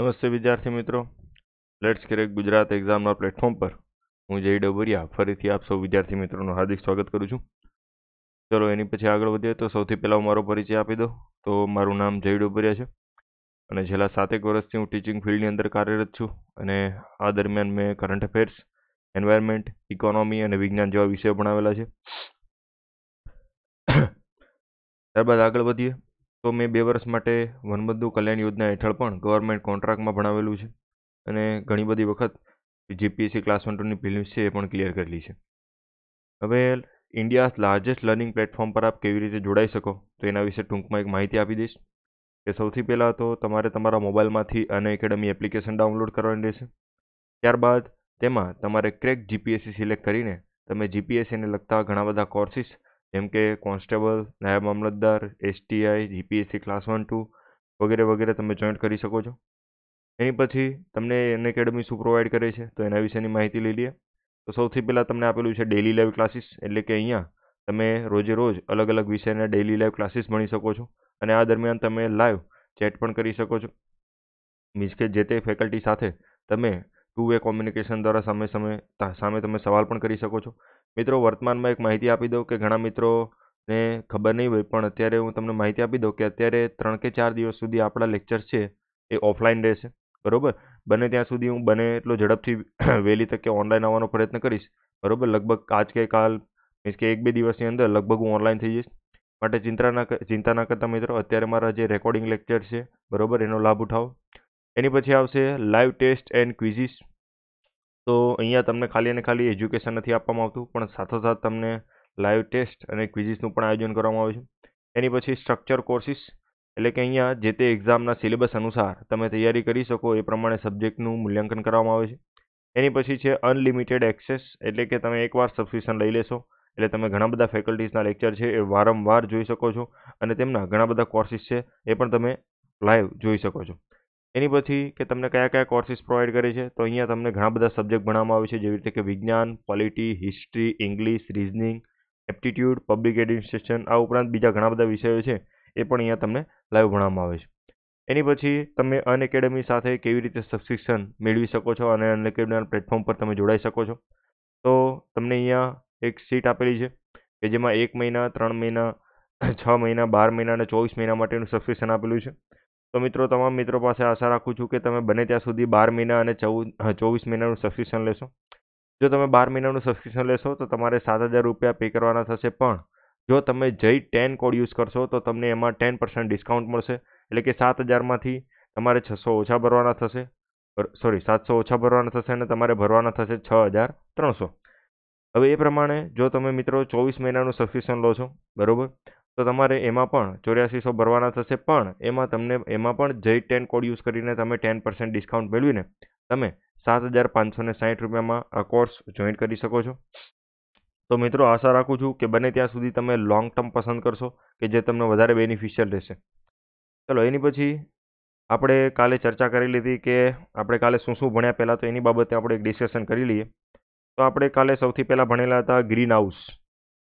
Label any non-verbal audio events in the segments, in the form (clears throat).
નમસ્તે વિદ્યાર્થી મિત્રો લેટ્સ ક્રેક ગુજરાત એક્ઝામના પ્લેટફોર્મ પર હું જય ડબરિયા ફરીથી આપ સૌ વિદ્યાર્થી મિત્રોનું હાર્દિક સ્વાગત કરું છું ચલો એની પછી આગળ વધીએ તો સૌથી પહેલાં હું મારો પરિચય આપી દઉં તો મારું નામ જય ડોબરિયા છે અને છેલ્લા સાતેક વર્ષથી હું ટીચિંગ ફિલ્ડની અંદર કાર્યરત છું અને આ દરમિયાન મેં કરંટ અફેર્સ એન્વાયરમેન્ટ ઇકોનોમી અને વિજ્ઞાન જેવા વિષયો ભણાવેલા છે ત્યારબાદ આગળ વધીએ તો મેં બે વર્ષ માટે વનબંધુ કલ્યાણ યોજના હેઠળ પણ ગવર્મેન્ટ કોન્ટ્રાક્ટમાં ભણાવેલું છે અને ઘણી બધી વખત જીપીએસસી ક્લાસ વન ટુની ફિલ્મ્સ છે એ પણ ક્લિયર કરેલી છે હવે ઇન્ડિયા લાર્જેસ્ટ લર્નિંગ પ્લેટફોર્મ પર આપ કેવી રીતે જોડાઈ શકો તો એના વિશે ટૂંકમાં એક માહિતી આપી દઈશ કે સૌથી પહેલાં તો તમારે તમારા મોબાઈલમાંથી અને એકેડમી એપ્લિકેશન ડાઉનલોડ કરવાની રહેશે ત્યારબાદ તેમાં તમારે ક્રેક જીપીએસસી સિલેક્ટ કરીને તમે જીપીએસસીને લગતા ઘણા બધા કોર્સીસ જેમ કે કોન્સ્ટેબલ નાયબ મામલતદાર STI GPSC class one two વગેરે વગેરે તમે જોઈન્ટ કરી શકો છો એની પછી તમને એન એકેડમી શું પ્રોવાઈડ કરે છે તો એના વિશેની માહિતી લઈ લઈએ તો સૌથી પહેલાં તમને આપેલું છે ડેલી લાઈવ ક્લાસીસ એટલે કે અહીંયા તમે રોજે રોજ અલગ અલગ વિષયના ડેલી લાઈવ ક્લાસીસ ભણી શકો છો અને આ દરમિયાન તમે લાઈવ ચેટ પણ કરી શકો છો મીન્સ કે જે તે ફેકલ્ટી સાથે તમે ટુ વે કોમ્યુનિકેશન દ્વારા સામે સામે સામે તમે સવાલ પણ કરી શકો છો મિત્રો વર્તમાનમાં એક માહિતી આપી દઉં કે ઘણા મિત્રોને ખબર નહીં હોય પણ અત્યારે હું તમને માહિતી આપી દઉં કે અત્યારે ત્રણ કે ચાર દિવસ સુધી આપણા લેક્ચર છે એ ઓફલાઈન રહેશે બરાબર બને ત્યાં સુધી હું બને એટલો ઝડપથી (coughs) વહેલી તકે ઓનલાઈન આવવાનો પ્રયત્ન કરીશ બરાબર લગભગ આજ કે કાલ મીન્સ કે એક બે દિવસની અંદર લગભગ હું ઓનલાઈન થઈ જઈશ માટે ચિંતા ના ચિંતા ના કરતા મિત્રો અત્યારે મારા જે રેકોર્ડિંગ લેક્ચર છે બરાબર એનો લાભ ઉઠાવો એની પછી આવશે લાઈવ ટેસ્ટ એન્ડ ક્વિઝિસ તો અહીંયા તમને ખાલી અને ખાલી એજ્યુકેશન નથી આપવામાં આવતું પણ સાથો સાથ તમને લાઈવ ટેસ્ટ અને ક્વિઝિસનું પણ આયોજન કરવામાં આવે છે એની પછી સ્ટ્રક્ચર કોર્સિસ એટલે કે અહીંયા જે તે એક્ઝામના સિલેબસ અનુસાર તમે તૈયારી કરી શકો એ પ્રમાણે સબ્જેક્ટનું મૂલ્યાંકન કરવામાં આવે છે એની પછી છે અનલિમિટેડ એક્સેસ એટલે કે તમે એકવાર સબસ્ક્રિપ્શન લઈ લેશો એટલે તમે ઘણા બધા ફેકલ્ટીઝના લેક્ચર છે એ વારંવાર જોઈ શકો છો અને તેમના ઘણા બધા કોર્સિસ છે એ પણ તમે લાઈવ જોઈ શકો છો એની પછી કે તમને કયા કયા કોર્સિસ પ્રોવાઈડ કરે છે તો અહીંયા તમને ઘણા બધા સબ્જેક્ટ ભણવામાં આવે છે જેવી રીતે કે વિજ્ઞાન polity history English reasoning aptitude public administration આ ઉપરાંત બીજા ઘણા બધા વિષયો છે એ પણ અહીંયા તમને લાઈવ ભણવામાં આવે છે એની પછી તમે અનએકેડેમી સાથે કેવી રીતે સબસ્ક્રિપ્શન મેળવી શકો છો અને અન પ્લેટફોર્મ પર તમે જોડાઈ શકો છો તો તમને અહીંયા એક સીટ આપેલી છે કે જેમાં એક મહિના ત્રણ મહિના છ મહિના બાર મહિના અને ચોવીસ મહિના માટેનું સબસ્ક્રિપ્શન આપેલું છે તો મિત્રો તમામ મિત્રો પાસે આશા રાખું છું કે તમે બને ત્યાં સુધી બાર મહિના અને ચૌદ ચોવીસ મહિનાનું સબસ્ક્રિપ્શન લેશો જો તમે બાર મહિનાનું સબસ્ક્રિપ્શન લેશો તો તમારે સાત હજાર રૂપિયા પે કરવાના થશે પણ જો તમે જઈ ટેન કોડ યુઝ કરશો તો તમને એમાં ટેન પર્સન્ટ ડિસ્કાઉન્ટ મળશે એટલે કે સાત હજારમાંથી તમારે છસો ઓછા ભરવાના થશે સોરી સાતસો ઓછા ભરવાના થશે અને તમારે ભરવાના થશે છ હજાર ત્રણસો હવે એ પ્રમાણે જો તમે મિત્રો ચોવીસ મહિનાનું સબસ્ક્રિપ્શન લો છો બરાબર તો તમારે એમાં પણ ચોર્યાસીસો ભરવાના થશે પણ એમાં તમને એમાં પણ જઈ ટેન કોડ યુઝ કરીને તમે ટેન પર્સન્ટ ડિસ્કાઉન્ટ મેળવીને તમે સાત હજાર પાંચસો ને સાહીઠ રૂપિયામાં આ કોર્સ જોઈન કરી શકો છો તો મિત્રો આશા રાખું છું કે બને ત્યાં સુધી તમે લોંગ ટર્મ પસંદ કરશો કે જે તમને વધારે બેનિફિશિયલ રહેશે ચલો એની પછી આપણે કાલે ચર્ચા કરી લીધી કે આપણે કાલે શું શું ભણ્યા પહેલાં તો એની બાબતે આપણે એક ડિસ્કશન કરી લઈએ તો આપણે કાલે સૌથી પહેલાં ભણેલા હતા ગ્રીન હાઉસ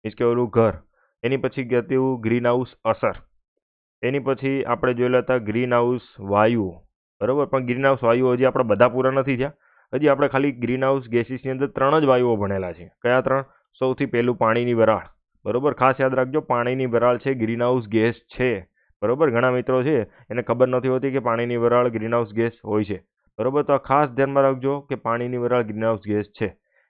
મીન્સ કે ઓલું ઘર એની પછી કહેતું ગ્રીન હાઉસ અસર એની પછી આપણે જોયેલા હતા ગ્રીન હાઉસ વાયુઓ બરાબર પણ ગ્રીન હાઉસ વાયુઓ હજી આપણે બધા પૂરા નથી થયા હજી આપણે ખાલી ગ્રીન હાઉસ ગેસીસની અંદર ત્રણ જ વાયુઓ ભણેલા છે કયા ત્રણ સૌથી પહેલું પાણીની વરાળ બરાબર ખાસ યાદ રાખજો પાણીની વરાળ છે ગ્રીન હાઉસ ગેસ છે બરાબર ઘણા મિત્રો છે એને ખબર નથી હોતી કે પાણીની વરાળ ગ્રીનહાઉસ ગેસ હોય છે બરાબર તો ખાસ ધ્યાનમાં રાખજો કે પાણીની વરાળ ગ્રીનહાઉસ ગેસ છે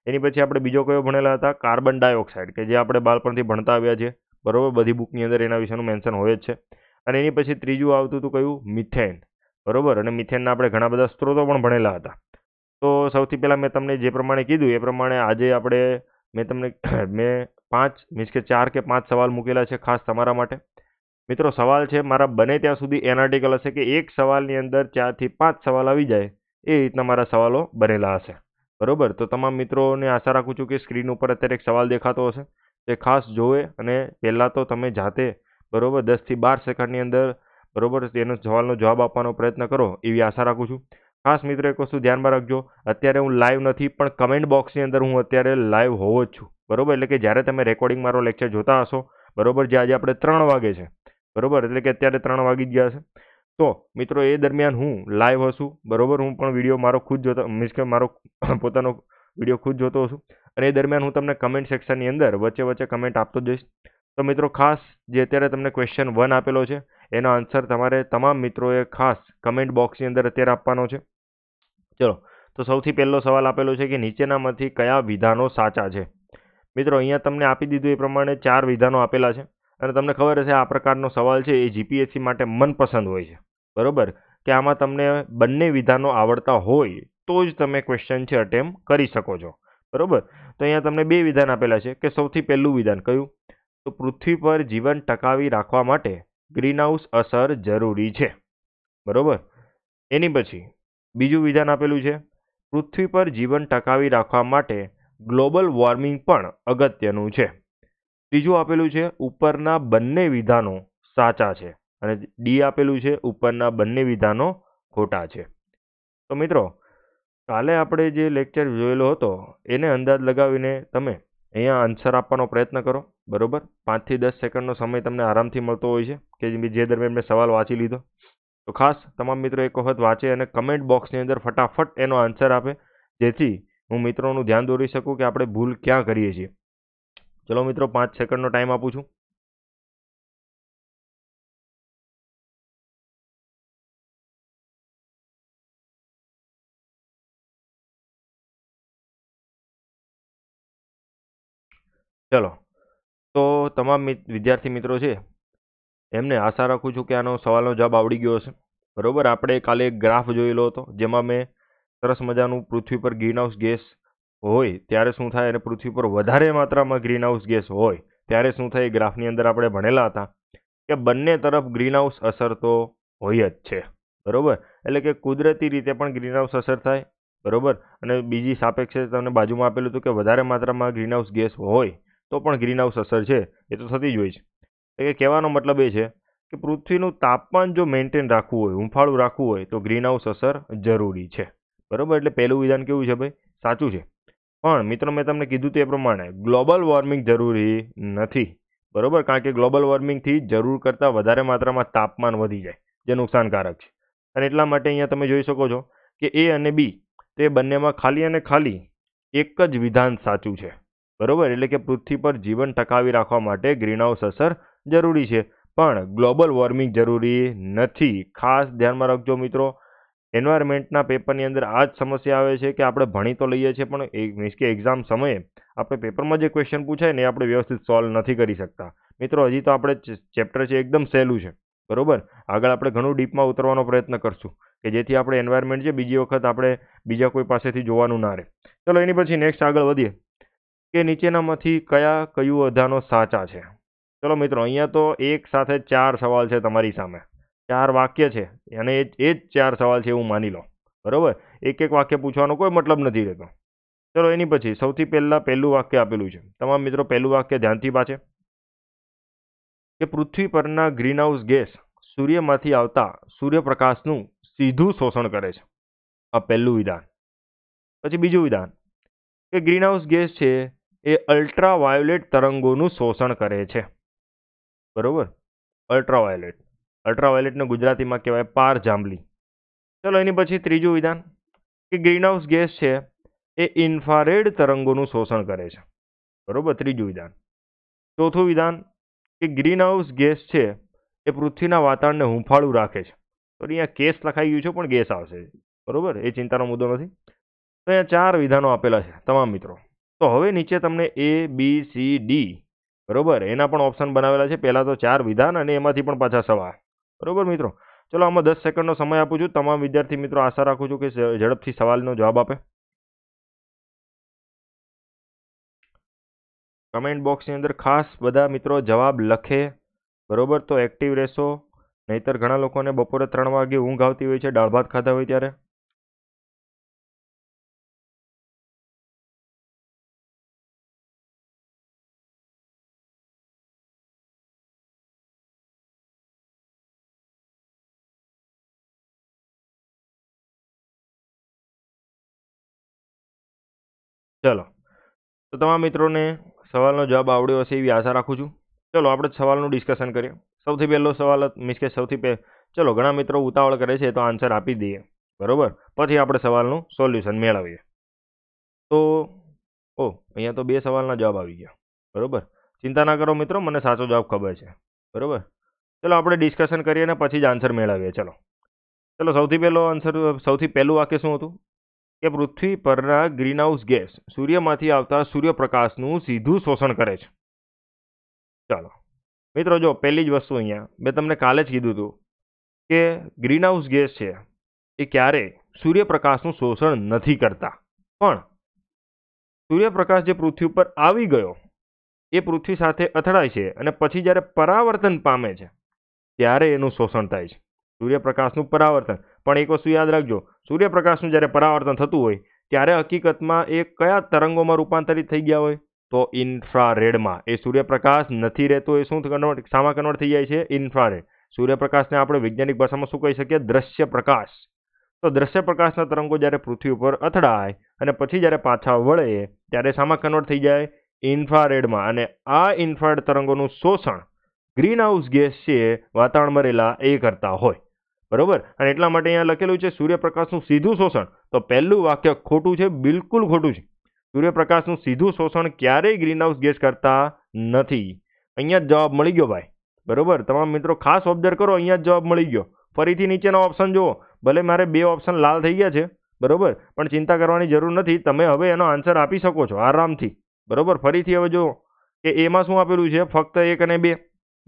એની પછી આપણે બીજો કયો ભણેલા હતા કાર્બન ડાયોક્સાઇડ કે જે આપણે બાળપણથી ભણતા આવ્યા છીએ બરાબર બધી બુકની અંદર એના વિશેનું મેન્શન હોય જ છે અને એની પછી ત્રીજું આવતું હતું કયું મિથેન બરાબર અને મિથેનના આપણે ઘણા બધા સ્ત્રોતો પણ ભણેલા હતા તો સૌથી પહેલાં મેં તમને જે પ્રમાણે કીધું એ પ્રમાણે આજે આપણે મેં તમને (coughs) મેં પાંચ મીન્સ કે ચાર કે પાંચ સવાલ મૂકેલા છે ખાસ તમારા માટે મિત્રો સવાલ છે મારા બને ત્યાં સુધી એનાર્ટિકલ હશે કે એક સવાલની અંદર ચારથી પાંચ સવાલ આવી જાય એ રીતના મારા સવાલો બનેલા હશે બરોબર તો તમામ મિત્રોને આશા રાખું છું કે સ્ક્રીન ઉપર અત્યારે એક સવાલ દેખાતો હશે તે ખાસ જોવે અને પહેલાં તો તમે જાતે બરાબર દસથી બાર સેકન્ડની અંદર બરાબર તેનો સવાલનો જવાબ આપવાનો પ્રયત્ન કરો એવી આશા રાખું છું ખાસ મિત્રો એક વસ્તુ ધ્યાનમાં રાખજો અત્યારે હું લાઈવ નથી પણ કમેન્ટ બોક્સની અંદર હું અત્યારે લાઈવ હોવો જ છું બરાબર એટલે કે જ્યારે તમે રેકોર્ડિંગ મારો લેક્ચર જોતા હશો બરાબર જે આજે આપણે ત્રણ વાગે છે બરાબર એટલે કે અત્યારે ત્રણ વાગી જ ગયા છે તો મિત્રો એ દરમિયાન હું લાઈવ હશું બરાબર હું પણ વિડીયો મારો ખુદ જોતો મીન્સ કે મારો (coughs) પોતાનો વિડીયો ખુદ જોતો હશું અને એ દરમિયાન હું તમને કમેન્ટ સેક્શનની અંદર વચ્ચે વચ્ચે કમેન્ટ આપતો જઈશ તો મિત્રો ખાસ જે અત્યારે તમને ક્વેશ્ચન વન આપેલો છે એનો આન્સર તમારે તમામ મિત્રોએ ખાસ કમેન્ટ બોક્સની અંદર અત્યારે આપવાનો છે ચલો તો સૌથી પહેલો સવાલ આપેલો છે કે નીચેનામાંથી કયા વિધાનો સાચા છે મિત્રો અહીંયા તમને આપી દીધું એ પ્રમાણે ચાર વિધાનો આપેલા છે અને તમને ખબર હશે આ પ્રકારનો સવાલ છે એ જીપીએસસી માટે મનપસંદ હોય છે બરોબર કે આમાં તમને બંને વિધાનો આવડતા હોય તો જ તમે ક્વેશ્ચન છે અટેમ્પ કરી શકો છો બરાબર તો અહીંયા તમને બે વિધાન આપેલા છે કે સૌથી પહેલું વિધાન કયું તો પૃથ્વી પર જીવન ટકાવી રાખવા માટે ગ્રીનહાઉસ અસર જરૂરી છે બરાબર એની પછી બીજું વિધાન આપેલું છે પૃથ્વી પર જીવન ટકાવી રાખવા માટે ગ્લોબલ વોર્મિંગ પણ અગત્યનું છે ત્રીજું આપેલું છે ઉપરના બંને વિધાનો સાચા છે અને ડી આપેલું છે ઉપરના બંને વિધાનો ખોટા છે તો મિત્રો કાલે આપણે જે લેક્ચર જોયેલો હતો એને અંદાજ લગાવીને તમે અહીંયા આન્સર આપવાનો પ્રયત્ન કરો બરાબર પાંચથી દસ સેકન્ડનો સમય તમને આરામથી મળતો હોય છે કે જે દરમિયાન મેં સવાલ વાંચી લીધો તો ખાસ તમામ મિત્રો એક વખત વાંચે અને કમેન્ટ બોક્સની અંદર ફટાફટ એનો આન્સર આપે જેથી હું મિત્રોનું ધ્યાન દોરી શકું કે આપણે ભૂલ ક્યાં કરીએ છીએ ચલો મિત્રો પાંચ સેકન્ડનો ટાઈમ આપું છું ચલો તો તમામ વિદ્યાર્થી મિત્રો છે એમને આશા રાખું છું કે આનો સવાલનો જવાબ આવડી ગયો હશે બરાબર આપણે કાલે એક ગ્રાફ જોયેલો હતો જેમાં મેં સરસ મજાનું પૃથ્વી પર ગ્રીનહાઉસ ગેસ હોય ત્યારે શું થાય અને પૃથ્વી પર વધારે માત્રામાં ગ્રીનહાઉસ ગેસ હોય ત્યારે શું થાય એ ગ્રાફની અંદર આપણે ભણેલા હતા કે બંને તરફ ગ્રીનહાઉસ અસર તો હોય જ છે બરાબર એટલે કે કુદરતી રીતે પણ ગ્રીનહાઉસ અસર થાય બરાબર અને બીજી સાપેક્ષે તમને બાજુમાં આપેલું હતું કે વધારે માત્રામાં ગ્રીનહાઉસ ગેસ હોય તો પણ ગ્રીનહાઉસ અસર છે એ તો થતી જ હોય છે એટલે કે કહેવાનો મતલબ એ છે કે પૃથ્વીનું તાપમાન જો મેન્ટેન રાખવું હોય હુંફાળું રાખવું હોય તો ગ્રીનહાઉસ અસર જરૂરી છે બરાબર એટલે પહેલું વિધાન કેવું છે ભાઈ સાચું છે પણ મિત્રો મેં તમને કીધું તે પ્રમાણે ગ્લોબલ વોર્મિંગ જરૂરી નથી બરાબર કારણ કે ગ્લોબલ વોર્મિંગથી જરૂર કરતાં વધારે માત્રામાં તાપમાન વધી જાય જે નુકસાનકારક છે અને એટલા માટે અહીંયા તમે જોઈ શકો છો કે એ અને બી તે બંનેમાં ખાલી અને ખાલી એક જ વિધાન સાચું છે બરોબર એટલે કે પૃથ્વી પર જીવન ટકાવી રાખવા માટે ગ્રીનહાઉસ અસર જરૂરી છે પણ ગ્લોબલ વોર્મિંગ જરૂરી નથી ખાસ ધ્યાનમાં રાખજો મિત્રો એન્વાયરમેન્ટના પેપરની અંદર આ જ સમસ્યા આવે છે કે આપણે ભણી તો લઈએ છીએ પણ એ મીન્સ કે એક્ઝામ સમયે આપણે પેપરમાં જે ક્વેશ્ચન પૂછાય ને એ આપણે વ્યવસ્થિત સોલ્વ નથી કરી શકતા મિત્રો હજી તો આપણે ચેપ્ટર છે એકદમ સહેલું છે બરાબર આગળ આપણે ઘણું ડીપમાં ઉતરવાનો પ્રયત્ન કરશું કે જેથી આપણે એન્વાયરમેન્ટ છે બીજી વખત આપણે બીજા કોઈ પાસેથી જોવાનું ના રહે ચલો એની પછી નેક્સ્ટ આગળ વધીએ કે નીચેનામાંથી કયા કયું અધાનો સાચા છે ચલો મિત્રો અહીંયા તો એક સાથે ચાર સવાલ છે તમારી સામે ચાર વાક્ય છે અને એ જ ચાર સવાલ છે એવું માની લો બરાબર એક એક વાક્ય પૂછવાનો કોઈ મતલબ નથી રહેતો ચલો એની પછી સૌથી પહેલાં પહેલું વાક્ય આપેલું છે તમામ મિત્રો પહેલું વાક્ય ધ્યાનથી પાછે કે પૃથ્વી પરના ગ્રીનહાઉસ ગેસ સૂર્યમાંથી આવતા સૂર્યપ્રકાશનું સીધું શોષણ કરે છે આ પહેલું વિધાન પછી બીજું વિધાન કે ગ્રીનહાઉસ ગેસ છે એ અલ્ટ્રાવાયોલેટ તરંગોનું શોષણ કરે છે બરોબર અલ્ટ્રાવાયોલેટ અલ્ટ્રાવાયોલેટને ગુજરાતીમાં કહેવાય પાર જાંબલી ચલો એની પછી ત્રીજું વિધાન કે ગ્રીનહાઉસ ગેસ છે એ ઇન્ફ્રારેડ તરંગોનું શોષણ કરે છે બરોબર ત્રીજું વિધાન ચોથું વિધાન કે ગ્રીનહાઉસ ગેસ છે એ પૃથ્વીના વાતાવરણને હુંફાળું રાખે છે તો અહીંયા કેસ લખાઈ ગયું છે પણ ગેસ આવશે બરોબર એ ચિંતાનો મુદ્દો નથી તો અહીંયા ચાર વિધાનો આપેલા છે તમામ મિત્રો તો હવે નીચે તમને એ બી સી ડી બરાબર એના પણ ઓપ્શન બનાવેલા છે પહેલાં તો ચાર વિધાન અને એમાંથી પણ પાછા સવા બરાબર મિત્રો ચલો આમાં દસ સેકન્ડનો સમય આપું છું તમામ વિદ્યાર્થી મિત્રો આશા રાખું છું કે ઝડપથી સવાલનો જવાબ આપે કમેન્ટ બોક્સની અંદર ખાસ બધા મિત્રો જવાબ લખે બરાબર તો એક્ટિવ રહેશો નહીતર ઘણા લોકોને બપોરે ત્રણ વાગે ઊંઘ આવતી હોય છે દાળ ભાત ખાધા હોય ત્યારે ચલો તો તમામ મિત્રોને સવાલનો જવાબ આવડ્યો હશે એવી આશા રાખું છું ચલો આપણે સવાલનું ડિસ્કશન કરીએ સૌથી પહેલો સવાલ મીન્સ કે સૌથી પહે ચલો ઘણા મિત્રો ઉતાવળ કરે છે તો આન્સર આપી દઈએ બરાબર પછી આપણે સવાલનું સોલ્યુશન મેળવીએ તો ઓ અહીંયા તો બે સવાલના જવાબ આવી ગયા બરાબર ચિંતા ના કરો મિત્રો મને સાચો જવાબ ખબર છે બરાબર ચલો આપણે ડિસ્કશન કરીએ અને પછી જ આન્સર મેળવીએ ચલો ચલો સૌથી પહેલો આન્સર સૌથી પહેલું વાક્ય શું હતું કે પૃથ્વી પરના ગ્રીનહાઉસ ગેસ સૂર્યમાંથી આવતા સૂર્યપ્રકાશનું સીધું શોષણ કરે છે ચાલો મિત્રો જો પહેલી જ વસ્તુ અહીંયા મેં તમને કાલે જ કીધું હતું કે ગ્રીનહાઉસ ગેસ છે એ ક્યારે સૂર્યપ્રકાશનું શોષણ નથી કરતા પણ સૂર્યપ્રકાશ જે પૃથ્વી ઉપર આવી ગયો એ પૃથ્વી સાથે અથડાય છે અને પછી જ્યારે પરાવર્તન પામે છે ત્યારે એનું શોષણ થાય છે સૂર્યપ્રકાશનું પરાવર્તન પણ એક વસ્તુ યાદ રાખજો સૂર્યપ્રકાશનું જ્યારે પરાવર્તન થતું હોય ત્યારે હકીકતમાં એ કયા તરંગોમાં રૂપાંતરિત થઈ ગયા હોય તો ઇન્ફ્રારેડમાં એ સૂર્યપ્રકાશ નથી રહેતો એ શું કન્વર્ટ શામાં કન્વર્ટ થઈ જાય છે ઇન્ફ્રારેડ સૂર્યપ્રકાશને આપણે વૈજ્ઞાનિક ભાષામાં શું કહી શકીએ દ્રશ્ય પ્રકાશ તો દ્રશ્ય પ્રકાશના તરંગો જ્યારે પૃથ્વી ઉપર અથડાય અને પછી જ્યારે પાછા વળે ત્યારે શામાં કન્વર્ટ થઈ જાય ઇન્ફ્રારેડમાં અને આ ઇન્ફ્રારેડ તરંગોનું શોષણ ગ્રીન હાઉસ ગેસ છે વાતાવરણમાં રહેલા એ કરતા હોય બરાબર અને એટલા માટે અહીંયા લખેલું છે સૂર્યપ્રકાશનું સીધું શોષણ તો પહેલું વાક્ય ખોટું છે બિલકુલ ખોટું છે સૂર્યપ્રકાશનું સીધું શોષણ ક્યારેય ગ્રીન હાઉસ ગેસ કરતા નથી અહીંયા જ જવાબ મળી ગયો ભાઈ બરાબર તમામ મિત્રો ખાસ ઓબ્ઝર્વ કરો અહીંયા જ જવાબ મળી ગયો ફરીથી નીચેનો ઓપ્શન જુઓ ભલે મારે બે ઓપ્શન લાલ થઈ ગયા છે બરાબર પણ ચિંતા કરવાની જરૂર નથી તમે હવે એનો આન્સર આપી શકો છો આરામથી બરાબર ફરીથી હવે જુઓ કે એમાં શું આપેલું છે ફક્ત એક અને બે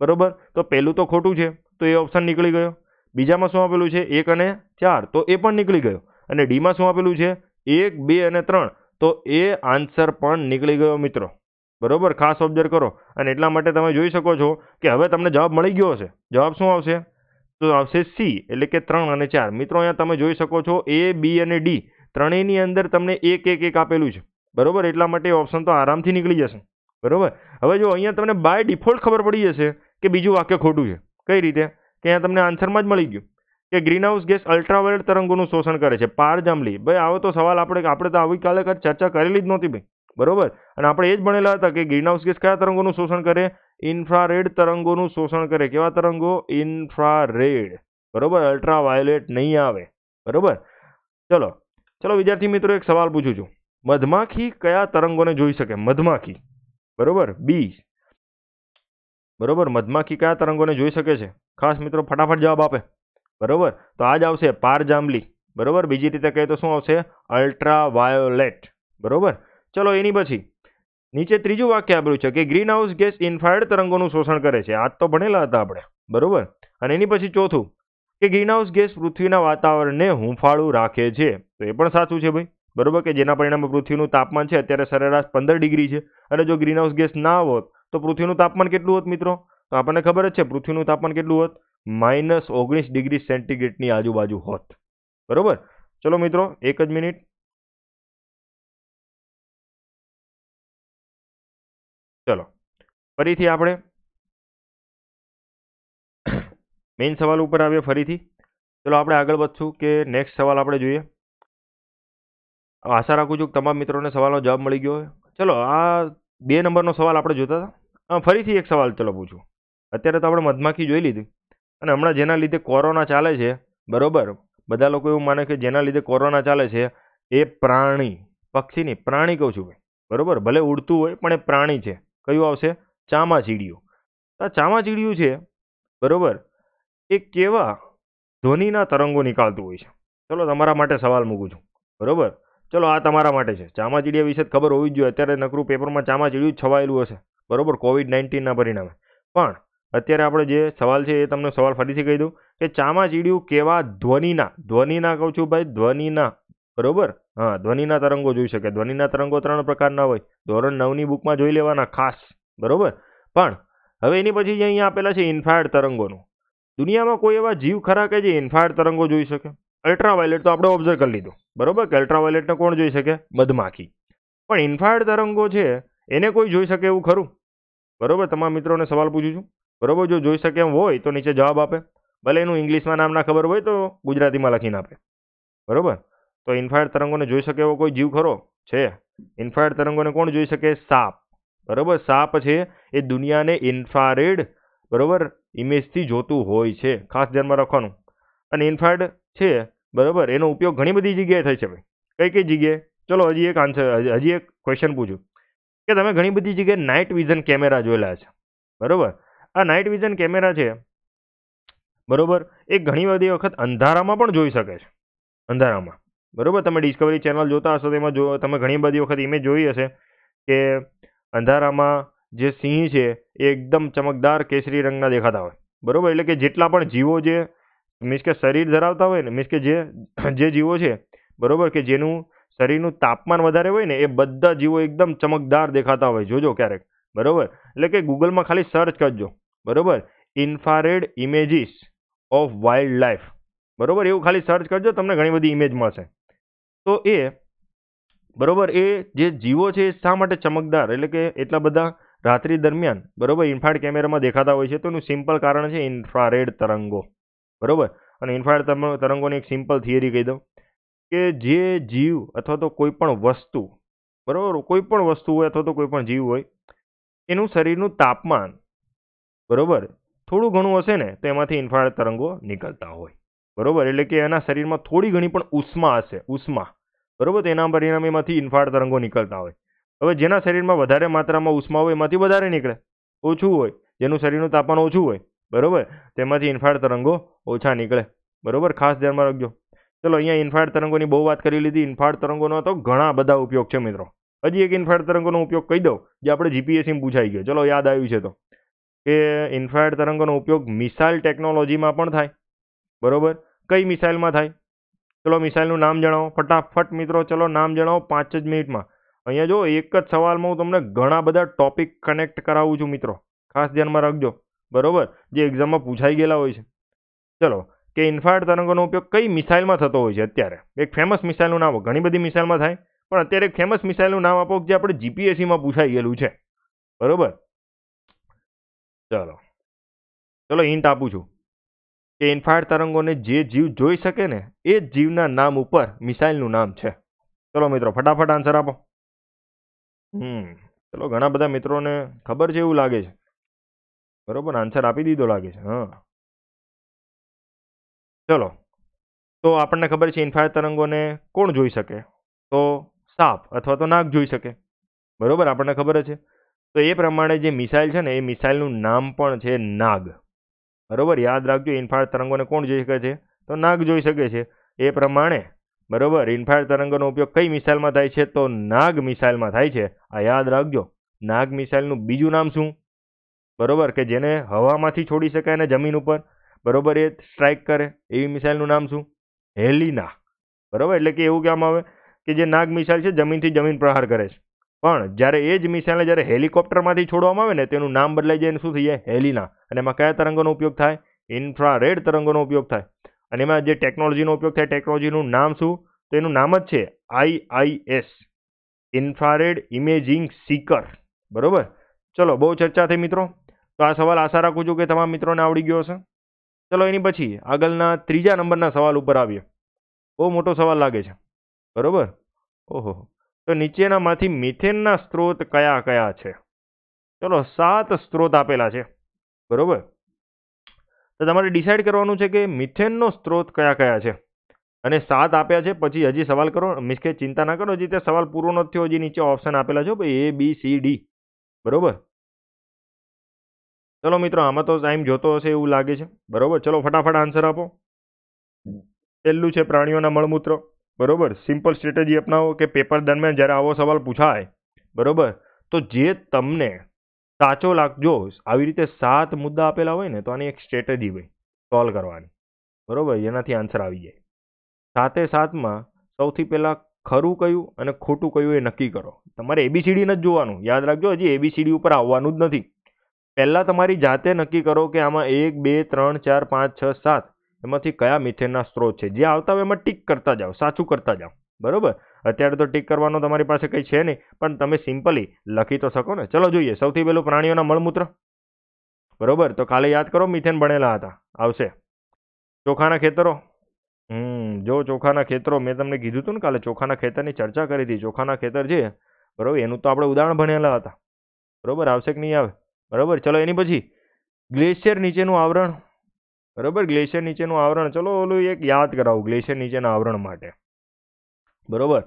બરાબર તો પહેલું તો ખોટું છે તો એ ઓપ્શન નીકળી ગયો બીજામાં શું આપેલું છે એક અને ચાર તો એ પણ નીકળી ગયો અને ડીમાં શું આપેલું છે એક બે અને ત્રણ તો એ આન્સર પણ નીકળી ગયો મિત્રો બરોબર ખાસ ઓબ્ઝર્વ કરો અને એટલા માટે તમે જોઈ શકો છો કે હવે તમને જવાબ મળી ગયો હશે જવાબ શું આવશે તો આવશે સી એટલે કે ત્રણ અને ચાર મિત્રો અહીંયા તમે જોઈ શકો છો એ બી અને ડી ત્રણેયની અંદર તમને એક એક એક આપેલું છે બરોબર એટલા માટે ઓપ્શન તો આરામથી નીકળી જશે બરોબર હવે જો અહીંયા તમને બાય ડિફોલ્ટ ખબર પડી જશે કે બીજું વાક્ય ખોટું છે કઈ રીતે કે ત્યાં તમને આન્સરમાં જ મળી ગયું કે ગ્રીનહાઉસ ગેસ અલ્ટ્રાવાયોલેટ તરંગોનું શોષણ કરે છે પારજાંબલી ભાઈ આવો તો સવાલ આપણે આપણે તો આવી કાલે ચર્ચા કરેલી જ નહોતી ભાઈ બરોબર અને આપણે એ જ ભણેલા હતા કે ગ્રીનહાઉસ ગેસ કયા તરંગોનું શોષણ કરે ઇન્ફ્રારેડ તરંગોનું શોષણ કરે કેવા તરંગો ઇન્ફ્રારેડ બરોબર અલ્ટ્રાવાયોલેટ નહીં આવે બરોબર ચલો ચલો વિદ્યાર્થી મિત્રો એક સવાલ પૂછું છું મધમાખી કયા તરંગોને જોઈ શકે મધમાખી બરોબર બી બરોબર મધમાખી કયા તરંગોને જોઈ શકે છે ખાસ મિત્રો ફટાફટ જવાબ આપે બરોબર તો આ જ આવશે પારજાંબલી બરોબર બીજી રીતે કહીએ તો શું આવશે અલ્ટ્રા વાયોલેટ બરોબર ચલો એની પછી નીચે ત્રીજું વાક્ય આપેલું છે કે ગ્રીન હાઉસ ગેસ ઇન્ફ્રારેડ તરંગોનું શોષણ કરે છે આજ તો ભણેલા હતા આપણે બરોબર અને એની પછી ચોથું કે ગ્રીન હાઉસ ગેસ પૃથ્વીના વાતાવરણને હુંફાળું રાખે છે તો એ પણ સાચું છે ભાઈ બરોબર કે જેના પરિણામે પૃથ્વીનું તાપમાન છે અત્યારે સરેરાશ પંદર ડિગ્રી છે અને જો ગ્રીન હાઉસ ગેસ ના હોત તો પૃથ્વીનું તાપમાન કેટલું હોત મિત્રો તો આપણને ખબર જ છે પૃથ્વીનું તાપમાન કેટલું હોત માઇનસ ઓગણીસ ડિગ્રી સેન્ટીગ્રેડની આજુબાજુ હોત બરોબર ચલો મિત્રો એક જ મિનિટ ચલો ફરીથી આપણે મેઇન સવાલ ઉપર આવીએ ફરીથી ચલો આપણે આગળ વધશું કે નેક્સ્ટ સવાલ આપણે જોઈએ આશા રાખું છું કે તમામ મિત્રોને સવાલનો જવાબ મળી ગયો હોય ચલો આ બે નંબરનો સવાલ આપણે જોતા હતા હા ફરીથી એક સવાલ ચલો પૂછું અત્યારે તો આપણે મધમાખી જોઈ લીધી અને હમણાં જેના લીધે કોરોના ચાલે છે બરોબર બધા લોકો એવું માને કે જેના લીધે કોરોના ચાલે છે એ પ્રાણી પક્ષીની પ્રાણી કહું છું ભાઈ બરોબર ભલે ઉડતું હોય પણ એ પ્રાણી છે કયું આવશે ચામાચીડિયું આ ચામાચીડિયું છે બરાબર એ કેવા ધ્વનિના તરંગો નીકાળતું હોય છે ચલો તમારા માટે સવાલ મૂકું છું બરાબર ચલો આ તમારા માટે છે ચામાચીડિયા વિશે ખબર હોવી જ જોઈએ અત્યારે નકરું પેપરમાં ચામાચીડિયું છવાયેલું હશે બરાબર કોવિડ નાઇન્ટીનના પરિણામે પણ અત્યારે આપણે જે સવાલ છે એ તમને સવાલ ફરીથી કહી દઉં કે ચામાં ચીડિયું કેવા ધ્વનિના ધ્વનિના કહું છું ભાઈ ધ્વનિના બરાબર હા ધ્વનિના તરંગો જોઈ શકે ધ્વનિના તરંગો ત્રણ પ્રકારના હોય ધોરણ નવની બુકમાં જોઈ લેવાના ખાસ બરાબર પણ હવે એની પછી જે અહીંયા આપેલા છે ઇન્ફ્રારેડ તરંગોનું દુનિયામાં કોઈ એવા જીવ ખરા કે જે ઇન્ફ્રારેડ તરંગો જોઈ શકે અલ્ટ્રાવાયોલેટ તો આપણે ઓબ્ઝર્વ કરી લીધું બરાબર કે અલ્ટ્રાવાયોલેટને કોણ જોઈ શકે મધમાખી પણ ઇન્ફ્રારેડ તરંગો છે એને કોઈ જોઈ શકે એવું ખરું બરાબર તમામ મિત્રોને સવાલ પૂછું છું બરોબર જો જોઈ શકે એમ હોય તો નીચે જવાબ આપે ભલે એનું ઇંગ્લિશમાં નામ ના ખબર હોય તો ગુજરાતીમાં લખીને આપે બરાબર તો ઇન્ફાયર તરંગોને જોઈ શકે એવો કોઈ જીવ ખરો છે ઇન્ફાયર તરંગોને કોણ જોઈ શકે સાપ બરાબર સાપ છે એ દુનિયાને ઇન્ફ્રારેડ બરાબર ઇમેજથી જોતું હોય છે ખાસ ધ્યાનમાં રાખવાનું અને ઇન્ફ્રારેડ છે બરાબર એનો ઉપયોગ ઘણી બધી જગ્યાએ થઈ શકે કઈ કઈ જગ્યાએ ચલો હજી એક આન્સર હજી એક ક્વેશ્ચન પૂછું કે તમે ઘણી બધી જગ્યાએ નાઇટ વિઝન કેમેરા જોયેલા છે બરાબર આ નાઇટ વિઝન કેમેરા છે બરાબર એ ઘણી બધી વખત અંધારામાં પણ જોઈ શકે છે અંધારામાં બરાબર તમે ડિસ્કવરી ચેનલ જોતા હશો તેમાં જો તમે ઘણી બધી વખત ઇમેજ જોઈ હશે કે અંધારામાં જે સિંહ છે એ એકદમ ચમકદાર કેસરી રંગના દેખાતા હોય બરાબર એટલે કે જેટલા પણ જીવો જે મીન્સ કે શરીર ધરાવતા હોય ને મીન્સ કે જે જે જીવો છે બરાબર કે જેનું શરીરનું તાપમાન વધારે હોય ને એ બધા જીવો એકદમ ચમકદાર દેખાતા હોય જોજો ક્યારેક બરાબર એટલે કે ગૂગલમાં ખાલી સર્ચ કરજો બરાબર infrared images of wildlife બરાબર એવું ખાલી સર્ચ કરજો તમને ઘણી બધી ઇમેજ મળશે તો એ બરાબર એ જે જીવો છે એ શા માટે ચમકદાર એટલે કે એટલા બધા રાત્રિ દરમિયાન બરાબર ઇન્ફ્રારેડ કેમેરામાં દેખાતા હોય છે તો એનું સિમ્પલ કારણ છે ઇન્ફ્રારેડ તરંગો બરાબર અને ઇન્ફ્રારેડ તરંગોની એક સિમ્પલ થિયરી કહી દઉં કે જે જીવ અથવા તો કોઈ પણ વસ્તુ બરાબર કોઈ પણ વસ્તુ હોય અથવા તો કોઈ પણ જીવ હોય એનું શરીરનું તાપમાન બરાબર થોડું ઘણું હશે ને તો એમાંથી ઇન્ફ્રારેડ તરંગો નીકળતા હોય બરાબર એટલે કે એના શરીરમાં થોડી ઘણી પણ ઉષ્મા હશે ઉષ્મા બરાબર તેના પરિણામે એમાંથી ઇન્ફ્રારેડ તરંગો નીકળતા હોય હવે જેના શરીરમાં વધારે માત્રામાં ઉષ્મા હોય એમાંથી વધારે નીકળે ઓછું હોય જેનું શરીરનું તાપમાન ઓછું હોય બરાબર તેમાંથી ઇન્ફ્રારેડ તરંગો ઓછા નીકળે બરાબર ખાસ ધ્યાનમાં રાખજો ચલો અહીંયા ઇન્ફ્રાડ તરંગોની બહુ વાત કરી લીધી ઇન્ફ્રાડ તરંગોનો તો ઘણા બધા ઉપયોગ છે મિત્રો હજી એક ઇન્ફ્રાડ તરંગોનો ઉપયોગ કહી દઉં જે આપણે જીપીએસસીમાં પૂછાઈ ગયો ચલો યાદ આવ્યું છે તો કે ઇન્ફ્રાડ તરંગોનો ઉપયોગ મિસાઇલ ટેકનોલોજીમાં પણ થાય બરોબર કઈ મિસાઇલમાં થાય ચલો મિસાઇલનું નામ જણાવો ફટાફટ મિત્રો ચલો નામ જણાવો પાંચ જ મિનિટમાં અહીંયા જો એક જ સવાલમાં હું તમને ઘણા બધા ટોપિક કનેક્ટ કરાવું છું મિત્રો ખાસ ધ્યાનમાં રાખજો બરોબર જે એક્ઝામમાં પૂછાઈ ગયેલા હોય છે ચલો કે ઇન્ફ્રારેડ તરંગોનો ઉપયોગ કઈ મિસાઇલમાં થતો હોય છે અત્યારે એક ફેમસ મિસાઇલનું નામ ઘણી બધી મિસાઇલમાં થાય પણ અત્યારે એક ફેમસ મિસાઇલનું નામ આપો જે આપણે જીપીએસસીમાં પૂછાઈ ગયેલું છે બરોબર ચલો ચલો હિન્ટ આપું છું કે ઇન્ફ્રારેડ તરંગોને જે જીવ જોઈ શકે ને એ જીવના નામ ઉપર મિસાઇલનું નામ છે ચલો મિત્રો ફટાફટ આન્સર આપો હમ ચલો ઘણા બધા મિત્રોને ખબર છે એવું લાગે છે બરોબર આન્સર આપી દીધો લાગે છે હા ચલો તો આપણને ખબર છે ઇન્ફ્રારેડ તરંગોને કોણ જોઈ શકે તો સાપ અથવા તો નાક જોઈ શકે બરાબર આપણને ખબર છે તો એ પ્રમાણે જે મિસાઇલ છે ને એ મિસાઇલનું નામ પણ છે નાગ બરાબર યાદ રાખજો ઇન્ફ્રારેડ તરંગોને કોણ જોઈ શકે છે તો નાગ જોઈ શકે છે એ પ્રમાણે બરાબર ઇન્ફ્રારેડ તરંગોનો ઉપયોગ કઈ મિસાઇલમાં થાય છે તો નાગ મિસાઇલમાં થાય છે આ યાદ રાખજો નાગ મિસાઇલનું બીજું નામ શું બરાબર કે જેને હવામાંથી છોડી શકાય ને જમીન ઉપર બરોબર એ સ્ટ્રાઇક કરે એવી મિસાઇલનું નામ શું હેલિના બરોબર એટલે કે એવું કહેવામાં આવે કે જે નાગ મિસાઇલ છે જમીનથી જમીન પ્રહાર કરે છે પણ જ્યારે એ જ મિસાઇલને જ્યારે હેલિકોપ્ટરમાંથી છોડવામાં આવે ને તેનું નામ બદલાઈ જાય શું થઈ જાય હેલિના અને એમાં કયા તરંગોનો ઉપયોગ થાય ઇન્ફ્રારેડ તરંગોનો ઉપયોગ થાય અને એમાં જે ટેકનોલોજીનો ઉપયોગ થાય ટેકનોલોજીનું નામ શું તો એનું નામ જ છે આઈઆઈએસ ઇન્ફ્રારેડ ઇમેજિંગ સીકર બરાબર ચલો બહુ ચર્ચા થઈ મિત્રો તો આ સવાલ આશા રાખું છું કે તમામ મિત્રોને આવડી ગયો હશે ચલો એની પછી આગળના ત્રીજા નંબરના સવાલ ઉપર આવીએ બહુ મોટો સવાલ લાગે છે બરોબર ઓહો તો નીચેનામાંથી મિથેનના સ્ત્રોત કયા કયા છે ચલો સાત સ્ત્રોત આપેલા છે બરોબર તો તમારે ડિસાઇડ કરવાનું છે કે મિથેનનો સ્ત્રોત કયા કયા છે અને સાત આપ્યા છે પછી હજી સવાલ કરો મીન્સ કે ચિંતા ના કરો હજી તે સવાલ પૂરો નથી થયો હજી નીચે ઓપ્શન આપેલા છે એ બી સી ડી બરોબર ચલો મિત્રો આમાં તો ટાઈમ જોતો હશે એવું લાગે છે બરોબર ચલો ફટાફટ આન્સર આપો પહેલું છે પ્રાણીઓના મળમૂત્ર બરોબર સિમ્પલ સ્ટ્રેટેજી અપનાવો કે પેપર દરમિયાન જ્યારે આવો સવાલ પૂછાય બરોબર તો જે તમને સાચો લાગજો આવી રીતે સાત મુદ્દા આપેલા હોય ને તો આની એક સ્ટ્રેટેજી હોય સોલ્વ કરવાની બરોબર એનાથી આન્સર આવી જાય સાતે સાતમાં સૌથી પહેલાં ખરું કયું અને ખોટું કયું એ નક્કી કરો તમારે એબીસીડી નથી જોવાનું યાદ રાખજો હજી એબીસીડી ઉપર આવવાનું જ નથી પહેલાં તમારી જાતે નક્કી કરો કે આમાં એક બે ત્રણ ચાર પાંચ છ સાત એમાંથી કયા મિથેનના સ્ત્રોત છે જે આવતા હોય એમાં ટીક કરતા જાઓ સાચું કરતા જાઓ બરાબર અત્યારે તો ટીક કરવાનો તમારી પાસે કંઈ છે નહીં પણ તમે સિમ્પલી લખી તો શકો ને ચલો જોઈએ સૌથી પહેલું પ્રાણીઓના મળમૂત્ર બરાબર તો કાલે યાદ કરો મિથેન ભણેલા હતા આવશે ચોખાના ખેતરો હમ જો ચોખાના ખેતરો મેં તમને કીધું હતું ને કાલે ચોખાના ખેતરની ચર્ચા કરી હતી ચોખાના ખેતર છે બરાબર એનું તો આપણે ઉદાહરણ ભણેલા હતા બરોબર આવશે કે નહીં આવે બરાબર ચલો એની પછી ગ્લેશિયર નીચેનું આવરણ બરાબર ગ્લેશિયર નીચેનું આવરણ ચલો ઓલું એક યાદ કરાવું ગ્લેશિયર નીચેના આવરણ માટે બરાબર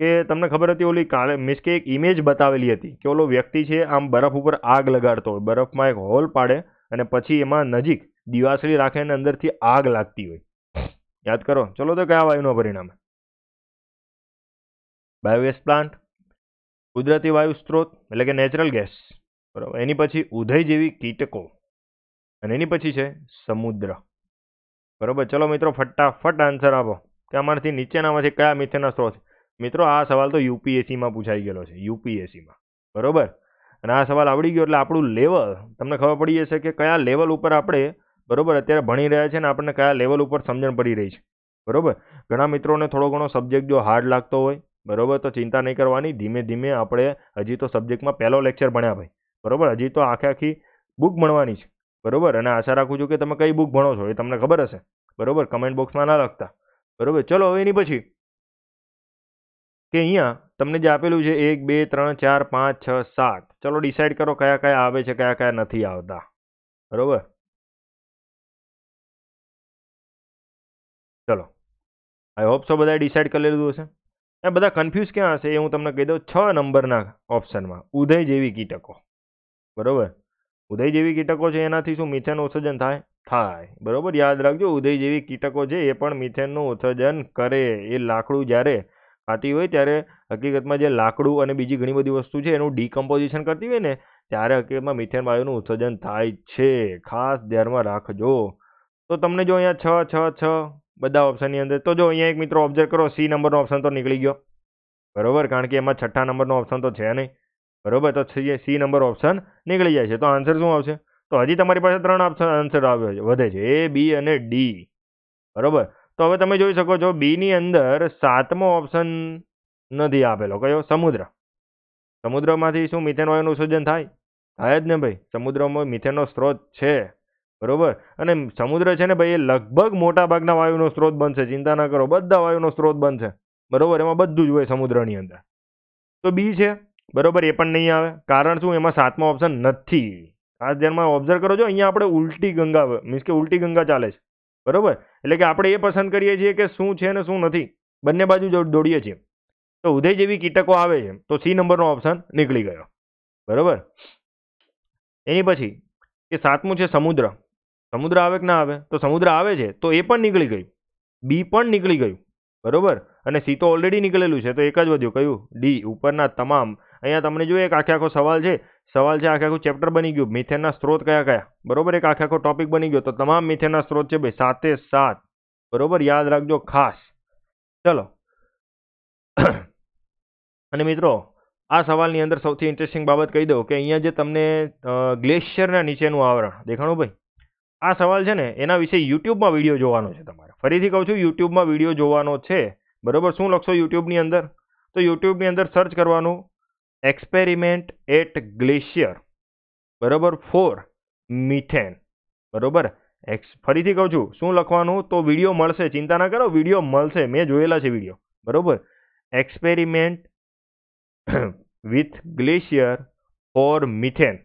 કે તમને ખબર હતી ઓલી કાલે મીન્સ કે એક ઇમેજ બતાવેલી હતી કે ઓલો વ્યક્તિ છે આમ બરફ ઉપર આગ લગાડતો હોય બરફમાં એક હોલ પાડે અને પછી એમાં નજીક દિવાસળી રાખે અને અંદરથી આગ લાગતી હોય યાદ કરો ચલો તો કયા વાયુનો પરિણામ બાયોગેસ પ્લાન્ટ કુદરતી વાયુ સ્ત્રોત એટલે કે નેચરલ ગેસ બરાબર એની પછી ઉધય જેવી કીટકો અને એની પછી છે સમુદ્ર બરાબર ચલો મિત્રો ફટાફટ આન્સર આપો કે આમાંથી નીચેનામાંથી કયા મિથેનના સ્ત્રોત મિત્રો આ સવાલ તો યુપીએસસીમાં પૂછાઈ ગયેલો છે યુપીએસસીમાં બરાબર અને આ સવાલ આવડી ગયો એટલે આપણું લેવલ તમને ખબર પડી જશે કે કયા લેવલ ઉપર આપણે બરાબર અત્યારે ભણી રહ્યા છે ને આપણને કયા લેવલ ઉપર સમજણ પડી રહી છે બરાબર ઘણા મિત્રોને થોડો ઘણો સબ્જેક્ટ જો હાર્ડ લાગતો હોય બરાબર તો ચિંતા નહીં કરવાની ધીમે ધીમે આપણે હજી તો સબ્જેક્ટમાં પહેલો લેક્ચર ભણ્યા ભાઈ બરોબર હજી તો આખે આખી બુક ભણવાની છે બરોબર અને આશા રાખું છું કે તમે કઈ બુક ભણો છો એ તમને ખબર હશે બરોબર કમેન્ટ બોક્સમાં ના લખતા બરોબર ચલો હવે એની પછી કે અહીંયા તમને જે આપેલું છે એક બે ત્રણ ચાર પાંચ છ સાત ચલો ડિસાઈડ કરો કયા કયા આવે છે કયા કયા નથી આવતા બરોબર ચલો આઈ હોપ સો બધાએ ડિસાઈડ કરી લીધું હશે એ બધા કન્ફ્યુઝ ક્યાં હશે એ હું તમને કહી દઉં છ નંબરના ઓપ્શનમાં ઉદય જેવી કીટકો બરાબર ઉદય જેવી કીટકો છે એનાથી શું મિથેન ઉત્સર્જન થાય થાય બરાબર યાદ રાખજો ઉદય જેવી કીટકો છે એ પણ મિથેનનું ઉત્સર્જન કરે એ લાકડું જ્યારે ખાતી હોય ત્યારે હકીકતમાં જે લાકડું અને બીજી ઘણી બધી વસ્તુ છે એનું ડીકમ્પોઝિશન કરતી હોય ને ત્યારે હકીકતમાં મિથેન વાયુનું ઉત્સર્જન થાય છે ખાસ ધ્યાનમાં રાખજો તો તમને જો અહીંયા છ છ છ બધા ઓપ્શનની અંદર તો જો અહીંયા એક મિત્રો ઓબ્ઝર્વ કરો સી નંબરનો ઓપ્શન તો નીકળી ગયો બરોબર કારણ કે એમાં છઠ્ઠા નંબરનો ઓપ્શન તો છે નહીં બરોબર તો સી નંબર ઓપ્શન નીકળી જાય છે તો આન્સર શું આવશે તો હજી તમારી પાસે ત્રણ ઓપ્શન આન્સર આવ્યો છે વધે છે એ બી અને ડી બરોબર તો હવે તમે જોઈ શકો છો બીની અંદર સાતમો ઓપ્શન નથી આપેલો કયો સમુદ્ર સમુદ્રમાંથી શું મિથેન વાયુનું સર્જન થાય થાય જ ને ભાઈ સમુદ્રમાં મિથેનનો સ્ત્રોત છે બરોબર અને સમુદ્ર છે ને ભાઈ એ લગભગ મોટા ભાગના વાયુનો સ્ત્રોત બનશે ચિંતા ના કરો બધા વાયુનો સ્ત્રોત બનશે બરોબર એમાં બધું જ હોય સમુદ્રની અંદર તો બી છે બરોબર એ પણ નહીં આવે કારણ શું એમાં સાતમો ઓપ્શન નથી આ ધ્યાનમાં ઓબ્ઝર્વ કરો છો અહીંયા આપણે ઉલટી ગંગા મીન્સ કે ઉલટી ગંગા ચાલે છે બરોબર એટલે કે આપણે એ પસંદ કરીએ છીએ કે શું છે ને શું નથી બંને બાજુ દોડીએ છીએ તો ઉદય જેવી કીટકો આવે છે તો સી નંબરનો ઓપ્શન નીકળી ગયો બરોબર એની પછી કે સાતમું છે સમુદ્ર સમુદ્ર આવે કે ના આવે તો સમુદ્ર આવે છે તો એ પણ નીકળી ગયું બી પણ નીકળી ગયું બરોબર અને સી તો ઓલરેડી નીકળેલું છે તો એક જ વધ્યું કયું ડી ઉપરના તમામ અહીંયા તમને જોઈએ એક આખે આખો સવાલ છે સવાલ છે આખે આખું ચેપ્ટર બની ગયું મિથેનના સ્ત્રોત કયા કયા બરાબર એક આખે આખો ટોપિક બની ગયો તો તમામ મિથેનના સ્ત્રોત છે ભાઈ સાતે સાત બરાબર યાદ રાખજો ખાસ ચલો અને મિત્રો આ સવાલની અંદર સૌથી ઇન્ટરેસ્ટિંગ બાબત કહી દઉં કે અહીંયા જે તમને ગ્લેશિયરના નીચેનું આવરણ દેખાણું ભાઈ આ સવાલ છે ને એના વિશે યુટ્યુબમાં વિડીયો જોવાનો છે તમારે ફરીથી કહું છું યુટ્યુબમાં વિડીયો જોવાનો છે બરોબર શું લખશો યુટ્યુબની અંદર તો યુટ્યુબની અંદર સર્ચ કરવાનું એક્સપેરિમેન્ટ એટ ગ્લેશિયર બરાબર ફોર મિથેન બરાબર એક્સ ફરીથી કહું છું શું લખવાનું તો વિડીયો મળશે ચિંતા ના કરો વિડીયો મળશે મેં જોયેલા છે વિડીયો બરાબર experiment with glacier for methane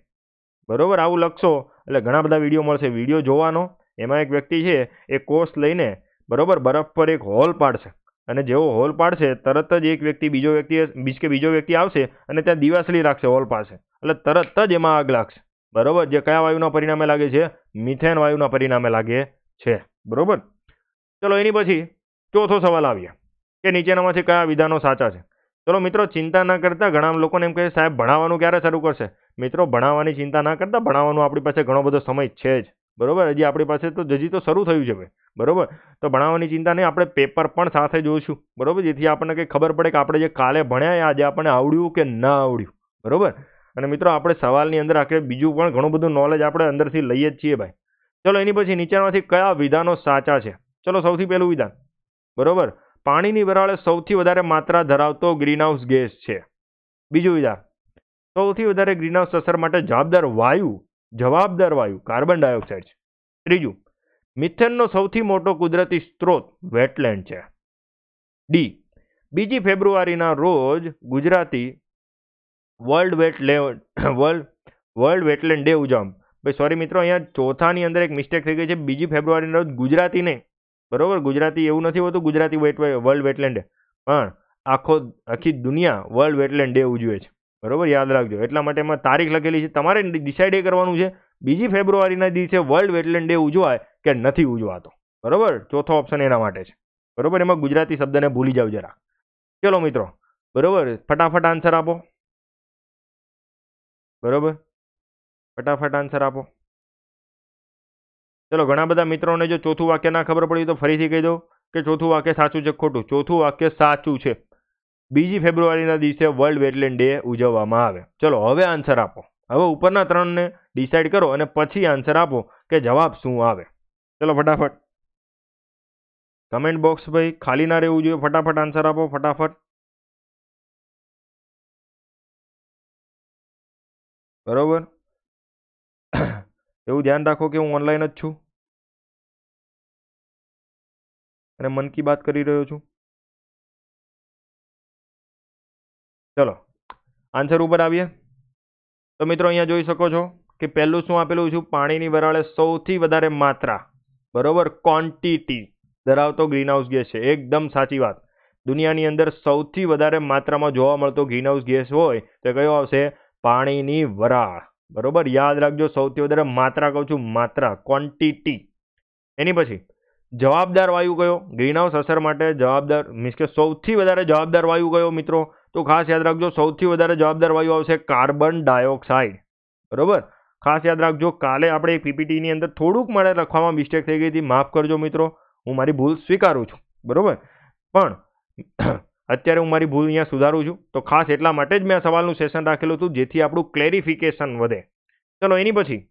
બરાબર આવું લખશો એટલે ઘણા બધા વિડીયો મળશે વિડીયો જોવાનો એમાં એક વ્યક્તિ છે એ કોર્સ લઈને બરાબર બરફ પર એક હોલ પાડશે અને જેવો હોલ પાડશે તરત જ એક વ્યક્તિ બીજો વ્યક્તિ બીજ કે બીજો વ્યક્તિ આવશે અને ત્યાં દિવાસળી રાખશે હોલ પાસે એટલે તરત જ એમાં આગ લાગશે બરાબર જે કયા વાયુના પરિણામે લાગે છે મિથેન વાયુના પરિણામે લાગે છે બરાબર ચલો એની પછી ચોથો સવાલ આવીએ કે નીચેનામાંથી કયા વિધાનો સાચા છે ચલો મિત્રો ચિંતા ના કરતા ઘણા લોકોને એમ કહે સાહેબ ભણાવવાનું ક્યારે શરૂ કરશે મિત્રો ભણાવવાની ચિંતા ના કરતા ભણાવવાનું આપણી પાસે ઘણો બધો સમય છે જ બરાબર હજી આપણી પાસે તો હજી તો શરૂ થયું છે ભાઈ બરાબર તો ભણાવવાની ચિંતા નહીં આપણે પેપર પણ સાથે જોઈશું બરાબર જેથી આપણને કંઈ ખબર પડે કે આપણે જે કાલે ભણ્યા આજે આપણને આવડ્યું કે ના આવડ્યું બરાબર અને મિત્રો આપણે સવાલની અંદર આખરે બીજું પણ ઘણું બધું નોલેજ આપણે અંદરથી લઈએ જ છીએ ભાઈ ચલો એની પછી નીચેમાંથી કયા વિધાનો સાચા છે ચલો સૌથી પહેલું વિધાન બરાબર પાણીની વરાળે સૌથી વધારે માત્રા ધરાવતો ગ્રીનહાઉસ ગેસ છે બીજું વિધાન સૌથી વધારે ગ્રીનહાઉસ અસર માટે જવાબદાર વાયુ જવાબદાર વાયુ કાર્બન ડાયોક્સાઇડ છે ત્રીજું મિથેનનો સૌથી મોટો કુદરતી સ્ત્રોત વેટલેન્ડ છે ડી બીજી ફેબ્રુઆરીના રોજ Gujarati world wet world world wetland day ઉજવવામાં ભાઈ સોરી મિત્રો અહીંયા ચોથાની અંદર એક મિસ્ટેક થઈ ગઈ છે બીજી ફેબ્રુઆરીના રોજ ગુજરાતી નહીં બરોબર ગુજરાતી એવું નથી હોતું Gujarati wet world wetland day પણ આખો આખી દુનિયા વર્લ્ડ વેટલેન્ડ ડે ઉજવે છે બરોબર યાદ રાખજો એટલા માટે એમાં તારીખ લખેલી છે તમારે ડિસાઇડ એ કરવાનું છે બીજી ફેબ્રુઆરીના દિવસે વર્લ્ડ વેટલેન્ડ ડે ઉજવાય કે નથી ઉજવાતો બરોબર ચોથો ઓપ્શન એના માટે છે બરોબર એમાં ગુજરાતી શબ્દને ભૂલી જાવ જરા ચલો મિત્રો બરાબર ફટાફટ આન્સર આપો બરાબર ફટાફટ આન્સર આપો ચલો ઘણા બધા મિત્રોને જો ચોથું વાક્ય ના ખબર પડી તો ફરીથી કહી દો કે ચોથું વાક્ય સાચું છે ખોટું ચોથું વાક્ય સાચું છે બીજી ફેબ્રુઆરીના દિવસે વર્લ્ડ વેટલેન્ડ ડે ઉજવવામાં આવે ચલો હવે આન્સર આપો હવે ઉપરના ત્રણને ડિસાઇડ કરો અને પછી આન્સર આપો કે જવાબ શું આવે ચલો ફટાફટ કમેન્ટ બોક્સ ભાઈ ખાલી ના રહેવું જોઈએ ફટાફટ આન્સર આપો ફટાફટ બરોબર એવું ધ્યાન રાખો કે હું ઓનલાઈન જ છું અને મન કી બાત કરી રહ્યો છું ચલો આન્સર ઉપર આવીએ તો મિત્રો અહીંયા જોઈ શકો છો કે પહેલું શું આપેલું છું પાણીની વરાળે સૌથી વધારે માત્રા બરોબર ક્વોન્ટિટી ધરાવતો ગ્રીનહાઉસ ગેસ છે એકદમ સાચી વાત દુનિયાની અંદર સૌથી વધારે માત્રામાં જોવા મળતો ગ્રીનહાઉસ ગેસ હોય તો કયો આવશે પાણીની વરાળ બરોબર યાદ રાખજો સૌથી વધારે માત્રા કહું છું માત્રા ક્વોન્ટિટી એની પછી જવાબદાર વાયુ કયો ગ્રીનહાઉસ અસર માટે જવાબદાર મીન્સ કે સૌથી વધારે જવાબદાર વાયુ કયો મિત્રો તો ખાસ યાદ રાખજો સૌથી વધારે જવાબદાર વાયુ આવશે કાર્બન ડાયોક્સાઇડ બરોબર ખાસ યાદ રાખજો કાલે આપણે પીપીટીની અંદર થોડુંક મારે લખવામાં મિસ્ટેક થઈ ગઈ હતી માફ કરજો મિત્રો હું મારી ભૂલ સ્વીકારું છું બરોબર પણ (clears throat) અત્યારે હું મારી ભૂલ અહીંયા સુધારું છું તો ખાસ એટલા માટે જ મેં આ સવાલનું સેશન રાખેલું હતું જેથી આપણું ક્લેરિફિકેશન વધે ચલો એની પછી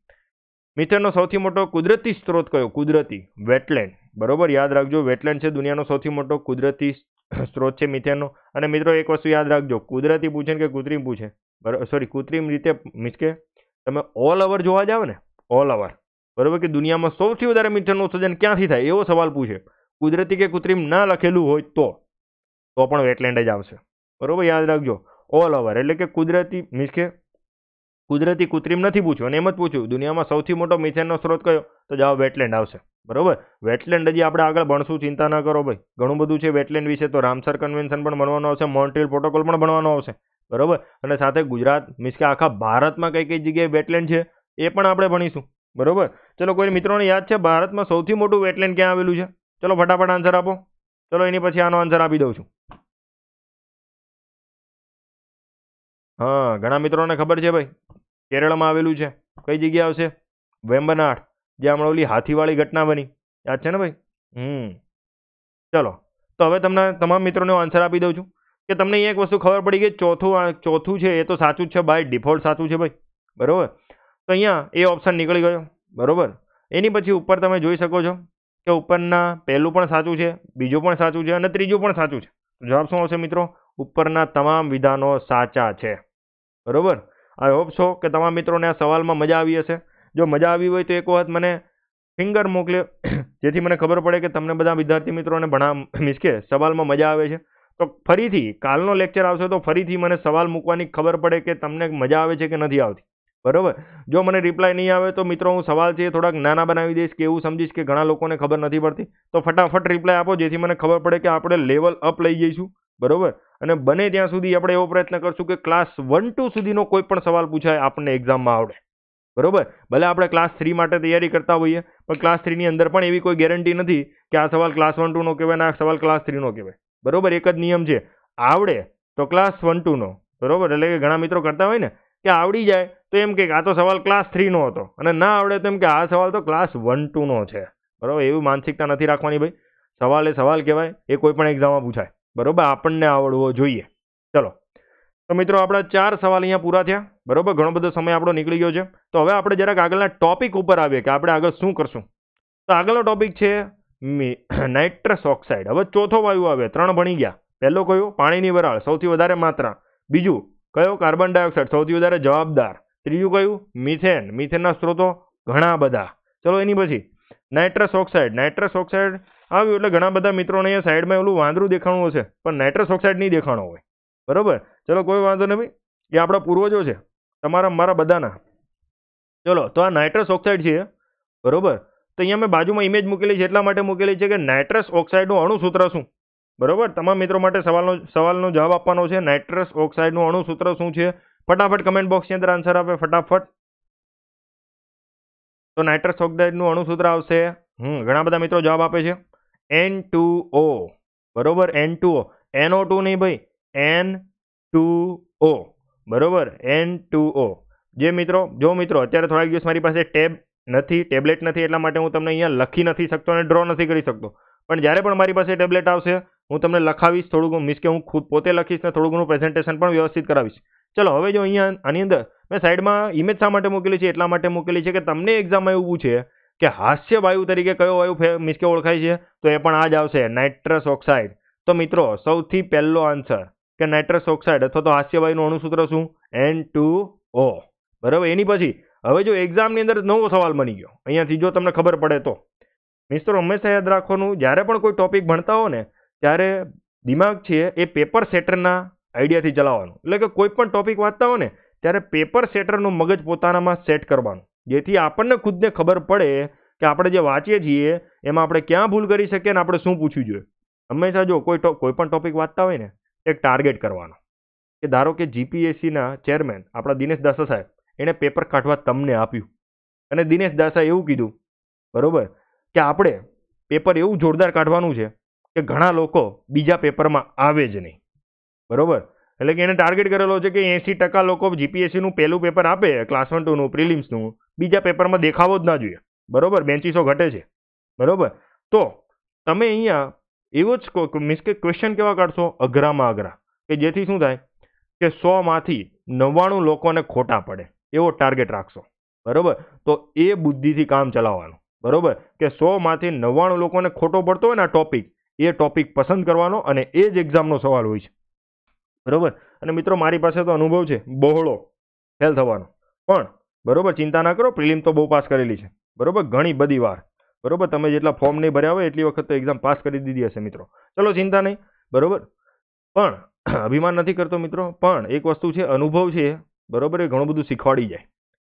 મિત્રનો સૌથી મોટો કુદરતી સ્ત્રોત કયો કુદરતી વેટલેન્ડ બરોબર યાદ રાખજો વેટલેન્ડ છે દુનિયાનો સૌથી મોટો કુદરતી (clears throat) સ્ત્રોત છે મિથેનનો અને મિત્રો એક વસ્તુ યાદ રાખજો કુદરતી પૂછે કે કૃત્રિમ પૂછે સોરી કૃત્રિમ રીતે મીન્સ કે તમે ઓલ અવર જોવા જાવ ને ઓલ અવર બરાબર કે દુનિયામાં સૌથી વધારે મિથેનનું ઉત્સર્જન ક્યાંથી થાય એવો સવાલ પૂછે કુદરતી કે કૃત્રિમ ના લખેલું હોય તો તો પણ વેટલેન્ડ જ આવશે બરાબર યાદ રાખજો ઓલ અવર એટલે કે કુદરતી મીન્સ કે કુદરતી કૃત્રિમ નથી પૂછ્યું અને એમ જ પૂછ્યું દુનિયામાં સૌથી મોટો મિથેનનો સ્ત્રોત કયો તો જવાબ વેટલેન્ડ આવશે બરાબર વેટલેન્ડ હજી આપણે આગળ ભણશું ચિંતા ન કરો ભાઈ ઘણું બધું છે વેટલેન્ડ વિશે તો રામસર કન્વેન્શન પણ ભણવાનું આવશે મોન્ટ્રીયલ પ્રોટોકોલ પણ ભણવાનો આવશે બરાબર અને સાથે ગુજરાત મીન્સ કે આખા ભારતમાં કઈ કઈ જગ્યાએ વેટલેન્ડ છે એ પણ આપણે ભણીશું બરાબર ચલો કોઈ મિત્રોને યાદ છે ભારતમાં સૌથી મોટું વેટલેન્ડ ક્યાં આવેલું છે ચલો ફટાફટ આન્સર આપો ચલો એની પછી આનો આન્સર આપી દઉં છું હા ઘણા મિત્રોને ખબર છે ભાઈ કેરળમાં આવેલું છે કઈ જગ્યા આવશે વેમ્બનાડ જે હમણાં ઓલી હાથીવાળી ઘટના બની યાદ છે ને ભાઈ હમ ચલો તો હવે તમને તમામ મિત્રોને આન્સર આપી દઉં છું કે તમને એક વસ્તુ ખબર પડી કે ચોથું ચોથું છે એ તો સાચું જ છે બાય ડિફોલ્ટ સાચું છે ભાઈ બરાબર તો અહીંયા એ ઓપ્શન નીકળી ગયો બરાબર એની પછી ઉપર તમે જોઈ શકો છો કે ઉપરના પહેલું પણ સાચું છે બીજું પણ સાચું છે અને ત્રીજું પણ સાચું છે જવાબ શું આવશે મિત્રો ઉપરના તમામ વિધાનો સાચા છે બરાબર આઈ હોપ છો કે તમામ મિત્રોને આ સવાલમાં મજા આવી હશે જો મજા આવી હોય તો એક વખત મને ફિંગર મોકલ્યો જેથી મને ખબર પડે કે તમને બધા વિદ્યાર્થી મિત્રોને ભણા મીન્સ કે સવાલમાં મજા આવે છે તો ફરીથી કાલનો લેક્ચર આવશે તો ફરીથી મને સવાલ મૂકવાની ખબર પડે કે તમને મજા આવે છે કે નથી આવતી બરાબર જો મને રિપ્લાય નહીં આવે તો મિત્રો હું સવાલ છે થોડાક નાના બનાવી દઈશ કે એવું સમજીશ કે ઘણા લોકોને ખબર નથી પડતી તો ફટાફટ રિપ્લાય આપો જેથી મને ખબર પડે કે આપણે લેવલ અપ લઈ જઈશું બરાબર અને બને ત્યાં સુધી આપણે એવો પ્રયત્ન કરશું કે ક્લાસ વન ટુ સુધીનો કોઈ પણ સવાલ પૂછાય આપણને એક્ઝામમાં આવડે બરોબર ભલે આપણે ક્લાસ થ્રી માટે તૈયારી કરતા હોઈએ પણ ક્લાસ થ્રીની અંદર પણ એવી કોઈ ગેરંટી નથી કે આ સવાલ ક્લાસ વન ટુનો કહેવાય આ સવાલ ક્લાસ થ્રીનો કહેવાય બરોબર એક જ નિયમ છે આવડે તો ક્લાસ વન ટુનો બરોબર એટલે કે ઘણા મિત્રો કરતા હોય ને કે આવડી જાય તો એમ કે આ તો સવાલ ક્લાસ થ્રીનો હતો અને ના આવડે તો એમ કે આ સવાલ તો ક્લાસ વન ટુનો છે બરાબર એવી માનસિકતા નથી રાખવાની ભાઈ સવાલ એ સવાલ કહેવાય એ કોઈ પણ એક્ઝામમાં પૂછાય બરોબર આપણને આવડવો જોઈએ ચલો તો મિત્રો આપણા ચાર સવાલ અહીંયા પૂરા થયા બરાબર ઘણો બધો સમય આપણો નીકળી ગયો છે તો હવે આપણે જરાક આગળના ટોપિક ઉપર આવીએ કે આપણે આગળ શું કરશું તો આગળનો ટોપિક છે નાઇટ્રસ ઓક્સાઇડ હવે ચોથો વાયુ આવે ત્રણ ભણી ગયા પહેલો કયો પાણીની વરાળ સૌથી વધારે માત્રા બીજું કયો કાર્બન ડાયોક્સાઇડ સૌથી વધારે જવાબદાર ત્રીજું કયું મિથેન મિથેનના સ્ત્રોતો ઘણા બધા ચલો એની પછી નાઇટ્રસ ઓક્સાઇડ નાઇટ્રસ ઓક્સાઇડ આવ્યું એટલે ઘણા બધા મિત્રોને સાઈડમાં એવું વાંદરું દેખાણું હશે પણ નાઇટ્રસ ઓક્સાઇડ નહીં દેખાણો હોય બરોબર ચલો કોઈ વાંધો નહીં એ આપણા પૂર્વજો છે તમારા મારા બધાના ચલો તો આ નાઇટ્રસ ઓક્સાઇડ છે બરોબર તો અહીંયા મેં બાજુમાં ઇમેજ મૂકેલી છે એટલા માટે મૂકેલી છે કે નાઇટ્રસ ઓક્સાઇડનું અણુસૂત્ર શું બરોબર તમામ મિત્રો માટે સવાલનો સવાલનો જવાબ આપવાનો છે નાઇટ્રસ ઓક્સાઇડનું અણુસૂત્ર શું છે ફટાફટ કમેન્ટ બોક્સની અંદર આન્સર આપે ફટાફટ તો નાઇટ્રસ ઓક્સાઇડનું અણુસૂત્ર આવશે હમ ઘણા બધા મિત્રો જવાબ આપે છે એન બરોબર એન ટુ એનઓ ટુ નહીં ભાઈ એન ટુ ઓ બરોબર એન ટુ ઓ જે મિત્રો જો મિત્રો અત્યારે થોડાક દિવસ મારી પાસે ટેબ નથી ટેબ્લેટ નથી એટલા માટે હું તમને અહીંયા લખી નથી શકતો અને ડ્રો નથી કરી શકતો પણ જ્યારે પણ મારી પાસે ટેબ્લેટ આવશે હું તમને લખાવીશ થોડું ઘણું મીન્સ કે હું ખુદ પોતે લખીશ ને થોડું ઘણું પ્રેઝન્ટેશન પણ વ્યવસ્થિત કરાવીશ ચલો હવે જો અહીંયા આની અંદર મેં સાઈડમાં ઇમેજ શા માટે મૂકેલી છે એટલા માટે મૂકેલી છે કે તમને એક્ઝામમાં એવું છે કે હાસ્ય વાયુ તરીકે કયો વાયુ ફે મીન્સ કે ઓળખાય છે તો એ પણ આ જ આવશે નાઇટ્રસ ઓક્સાઇડ તો મિત્રો સૌથી પહેલો આન્સર કે નાઇટ્રસ ઓક્સાઇડ અથવા તો હાસ્યવાયુનું અણુસૂત્ર શું એન ટુ ઓ બરાબર એની પછી હવે જો એક્ઝામની અંદર નવો સવાલ બની ગયો અહીંયાથી જો તમને ખબર પડે તો મિત્રો હંમેશા યાદ રાખવાનું જ્યારે પણ કોઈ ટોપિક ભણતા હો ને ત્યારે દિમાગ છે એ પેપર સેટરના આઈડિયાથી ચલાવવાનું એટલે કે કોઈ પણ ટોપિક વાંચતા હો ને ત્યારે પેપર સેટરનું મગજ પોતાનામાં સેટ કરવાનું જેથી આપણને ખુદને ખબર પડે કે આપણે જે વાંચીએ છીએ એમાં આપણે ક્યાં ભૂલ કરી શકીએ ને આપણે શું પૂછવું જોઈએ હંમેશા જો કોઈ કોઈ પણ ટોપિક વાંચતા હોય ને એક ટાર્ગેટ કરવાનો કે ધારો કે જીપીએસસીના ચેરમેન આપણા દિનેશ દાસા સાહેબ એણે પેપર કાઢવા તમને આપ્યું અને દિનેશ દાસા એવું કીધું બરાબર કે આપણે પેપર એવું જોરદાર કાઢવાનું છે કે ઘણા લોકો બીજા પેપરમાં આવે જ નહીં બરાબર એટલે કે એણે ટાર્ગેટ કરેલો છે કે એંસી ટકા લોકો જીપીએસસીનું પહેલું પેપર આપે ક્લાસ વન ટુનું પ્રિલિમ્સનું બીજા પેપરમાં દેખાવો જ ના જોઈએ બરાબર બેન્ચીસો ઘટે છે બરાબર તો તમે અહીંયા એવો જ મીન્સ કે ક્વેશ્ચન કેવા કાઢશો અઘરામાં અઘરા કે જેથી શું થાય કે સોમાંથી નવ્વાણું લોકોને ખોટા પડે એવો ટાર્ગેટ રાખશો બરાબર તો એ બુદ્ધિથી કામ ચલાવવાનું બરાબર કે સોમાંથી નવ્વાણું લોકોને ખોટો પડતો હોય ને આ ટોપિક એ ટોપિક પસંદ કરવાનો અને એ જ એક્ઝામનો સવાલ હોય છે બરાબર અને મિત્રો મારી પાસે તો અનુભવ છે બહોળો ફેલ થવાનો પણ બરોબર ચિંતા ના કરો પ્રિલિમ તો બહુ પાસ કરેલી છે બરોબર ઘણી બધી વાર બરોબર તમે જેટલા ફોર્મ નહીં ભર્યા હોય એટલી વખત તો એક્ઝામ પાસ કરી દીધી હશે મિત્રો ચલો ચિંતા નહીં બરોબર પણ (clears throat) અભિમાન નથી કરતો મિત્રો પણ એક વસ્તુ છે અનુભવ છે બરોબર એ ઘણું બધું શીખવાડી જાય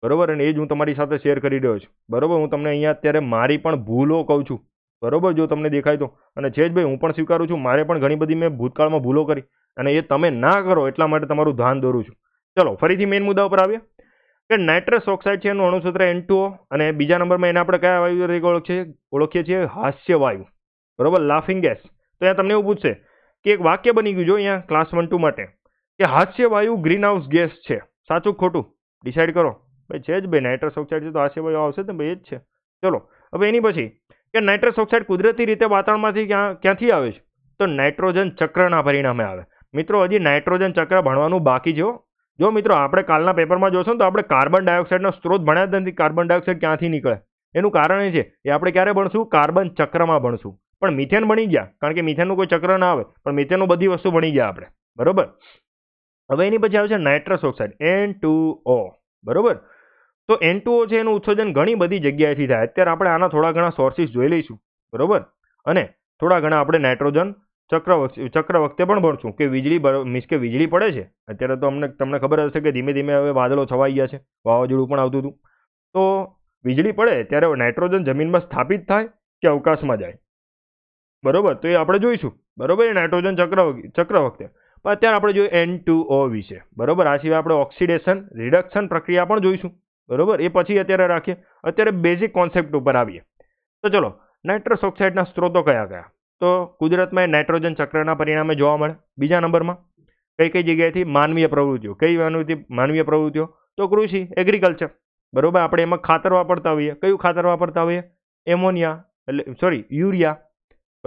બરોબર અને એ જ હું તમારી સાથે શેર કરી રહ્યો છું બરોબર હું તમને અહીંયા અત્યારે મારી પણ ભૂલો કહું છું બરોબર જો તમને દેખાય તો અને છે જ ભાઈ હું પણ સ્વીકારું છું મારે પણ ઘણી બધી મેં ભૂતકાળમાં ભૂલો કરી અને એ તમે ના કરો એટલા માટે તમારું ધ્યાન દોરું છું ચલો ફરીથી મેઇન મુદ્દા ઉપર આવીએ કે નાઇટ્રસ ઓક્સાઇડ છે એનું અણુસૂત્ર એન અને બીજા નંબરમાં એને આપણે કયા વાયુ તરીકે ઓળખીએ ઓળખીએ છીએ હાસ્ય વાયુ બરાબર લાફિંગ ગેસ તો અહીંયા તમને એવું પૂછશે કે એક વાક્ય બની ગયું જો અહીંયા ક્લાસ વન ટુ માટે કે હાસ્ય વાયુ ગ્રીન હાઉસ ગેસ છે સાચું ખોટું ડિસાઇડ કરો ભાઈ છે જ ભાઈ નાઇટ્રસ ઓક્સાઇડ છે તો હાસ્ય વાયુ આવશે ને ભાઈ એ જ છે ચલો હવે એની પછી કે નાઇટ્રસ ઓક્સાઇડ કુદરતી રીતે વાતાવરણમાંથી ક્યાં ક્યાંથી આવે છે તો નાઇટ્રોજન ચક્રના પરિણામે આવે મિત્રો હજી નાઇટ્રોજન ચક્ર ભણવાનું બાકી જો જો મિત્રો આપણે કાલના પેપરમાં જોશો ને તો આપણે કાર્બન ડાયોક્સાઇડનો સ્ત્રોત ભણ્યા જ નથી કાર્બન ડાયોક્સાઇડ ક્યાંથી નીકળે એનું કારણ એ છે એ આપણે ક્યારે ભણશું કાર્બન ચક્રમાં ભણશું પણ મિથેન ભણી ગયા કારણ કે મિથેનનું કોઈ ચક્ર ના આવે પણ મિથેનનું બધી વસ્તુ ભણી ગયા આપણે બરોબર હવે એની પછી આવે છે nitrous oxide N two O બરોબર તો એન છે એનું ઉત્સર્જન ઘણી બધી જગ્યાએથી થાય અત્યારે આપણે આના થોડા ઘણા સોર્સિસ જોઈ લઈશું બરોબર અને થોડા ઘણા આપણે નાઇટ્રોજન ચક્રવર્તી ચક્ર વખતે પણ ભણશું કે વીજળી મીન્સ કે વીજળી પડે છે અત્યારે તો અમને તમને ખબર હશે કે ધીમે ધીમે હવે વાદળો છવાઈ ગયા છે વાવાઝોડું પણ આવતું હતું તો વીજળી પડે ત્યારે નાઇટ્રોજન જમીનમાં સ્થાપિત થાય કે અવકાશમાં જાય બરોબર તો એ આપણે જોઈશું બરોબર એ નાઇટ્રોજન ચક્ર ચક્ર વખતે પણ અત્યારે આપણે જોઈએ એન ટુ ઓ વિશે બરોબર આ સિવાય આપણે ઓક્સિડેશન રિડક્શન પ્રક્રિયા પણ જોઈશું બરોબર એ પછી અત્યારે રાખીએ અત્યારે બેઝિક કોન્સેપ્ટ ઉપર આવીએ તો ચલો નાઇટ્રસ ઓક્સાઇડના સ્ત્રોતો કયા કયા તો કુદરતમાં એ નાઇટ્રોજન ચક્રના પરિણામે જોવા મળે બીજા નંબરમાં કઈ કઈ જગ્યાએથી માનવીય પ્રવૃત્તિઓ કઈ માનવીથી માનવીય પ્રવૃત્તિઓ તો કૃષિ એગ્રીકલ્ચર બરાબર આપણે એમાં ખાતર વાપરતા હોઈએ કયું ખાતર વાપરતા હોઈએ એમોનિયા એટલે સોરી યુરિયા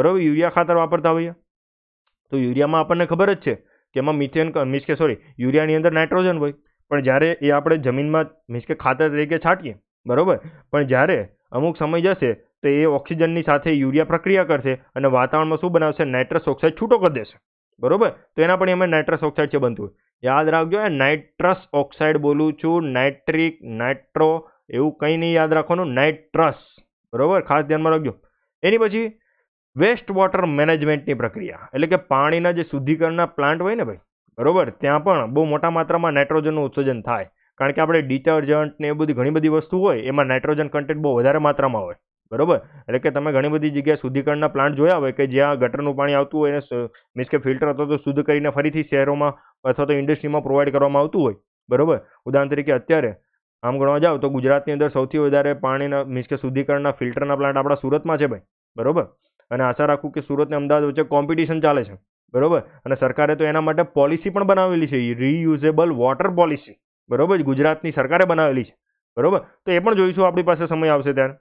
બરાબર યુરિયા ખાતર વાપરતા હોઈએ તો યુરિયામાં આપણને ખબર જ છે કે એમાં મિથેન મીન્સ કે સોરી યુરિયાની અંદર નાઇટ્રોજન હોય પણ જ્યારે એ આપણે જમીનમાં મીન્સ કે ખાતર તરીકે છાંટીએ બરાબર પણ જ્યારે અમુક સમય જશે તો એ ઓક્સિજનની સાથે યુરિયા પ્રક્રિયા કરશે અને વાતાવરણમાં શું બનાવશે નાઇટ્રસ ઓક્સાઇડ છૂટો કરી દેશે બરોબર તો એના પણ એમાં નાઇટ્રસ ઓક્સાઇડ છે બનતું યાદ રાખજો એ નાઇટ્રસ ઓક્સાઇડ બોલું છું નાઇટ્રિક નાઇટ્રો એવું કંઈ નહીં યાદ રાખવાનું નાઇટ્રસ બરાબર ખાસ ધ્યાનમાં રાખજો એની પછી વેસ્ટ વોટર મેનેજમેન્ટની પ્રક્રિયા એટલે કે પાણીના જે શુદ્ધિકરણના પ્લાન્ટ હોય ને ભાઈ બરોબર ત્યાં પણ બહુ મોટા માત્રામાં નાઇટ્રોજનનું ઉત્સર્જન થાય કારણ કે આપણે ડિટર્જન્ટ ને એ બધી ઘણી બધી વસ્તુ હોય એમાં નાઇટ્રોજન કન્ટેન્ટ બહુ વધારે માત્રામાં હોય બરોબર એટલે કે તમે ઘણી બધી જગ્યાએ શુદ્ધિકરણના પ્લાન્ટ જોયા હોય કે જ્યાં ગટરનું પાણી આવતું હોય એને મીન્સ કે ફિલ્ટર અથવા તો શુદ્ધ કરીને ફરીથી શહેરોમાં અથવા તો ઇન્ડસ્ટ્રીમાં પ્રોવાઈડ કરવામાં આવતું હોય બરોબર ઉદાહરણ તરીકે અત્યારે આમ ગણવા જાઓ તો ગુજરાતની અંદર સૌથી વધારે પાણીના મીન્સ કે શુદ્ધિકરણના ફિલ્ટરના પ્લાન્ટ આપણા સુરતમાં છે ભાઈ બરોબર અને આશા રાખું કે સુરત અને અમદાવાદ વચ્ચે કોમ્પિટિશન ચાલે છે બરોબર અને સરકારે તો એના માટે પોલિસી પણ બનાવેલી છે રીયુઝેબલ વોટર પોલિસી બરોબર ગુજરાતની સરકારે બનાવેલી છે બરોબર તો એ પણ જોઈશું આપણી પાસે સમય આવશે ત્યારે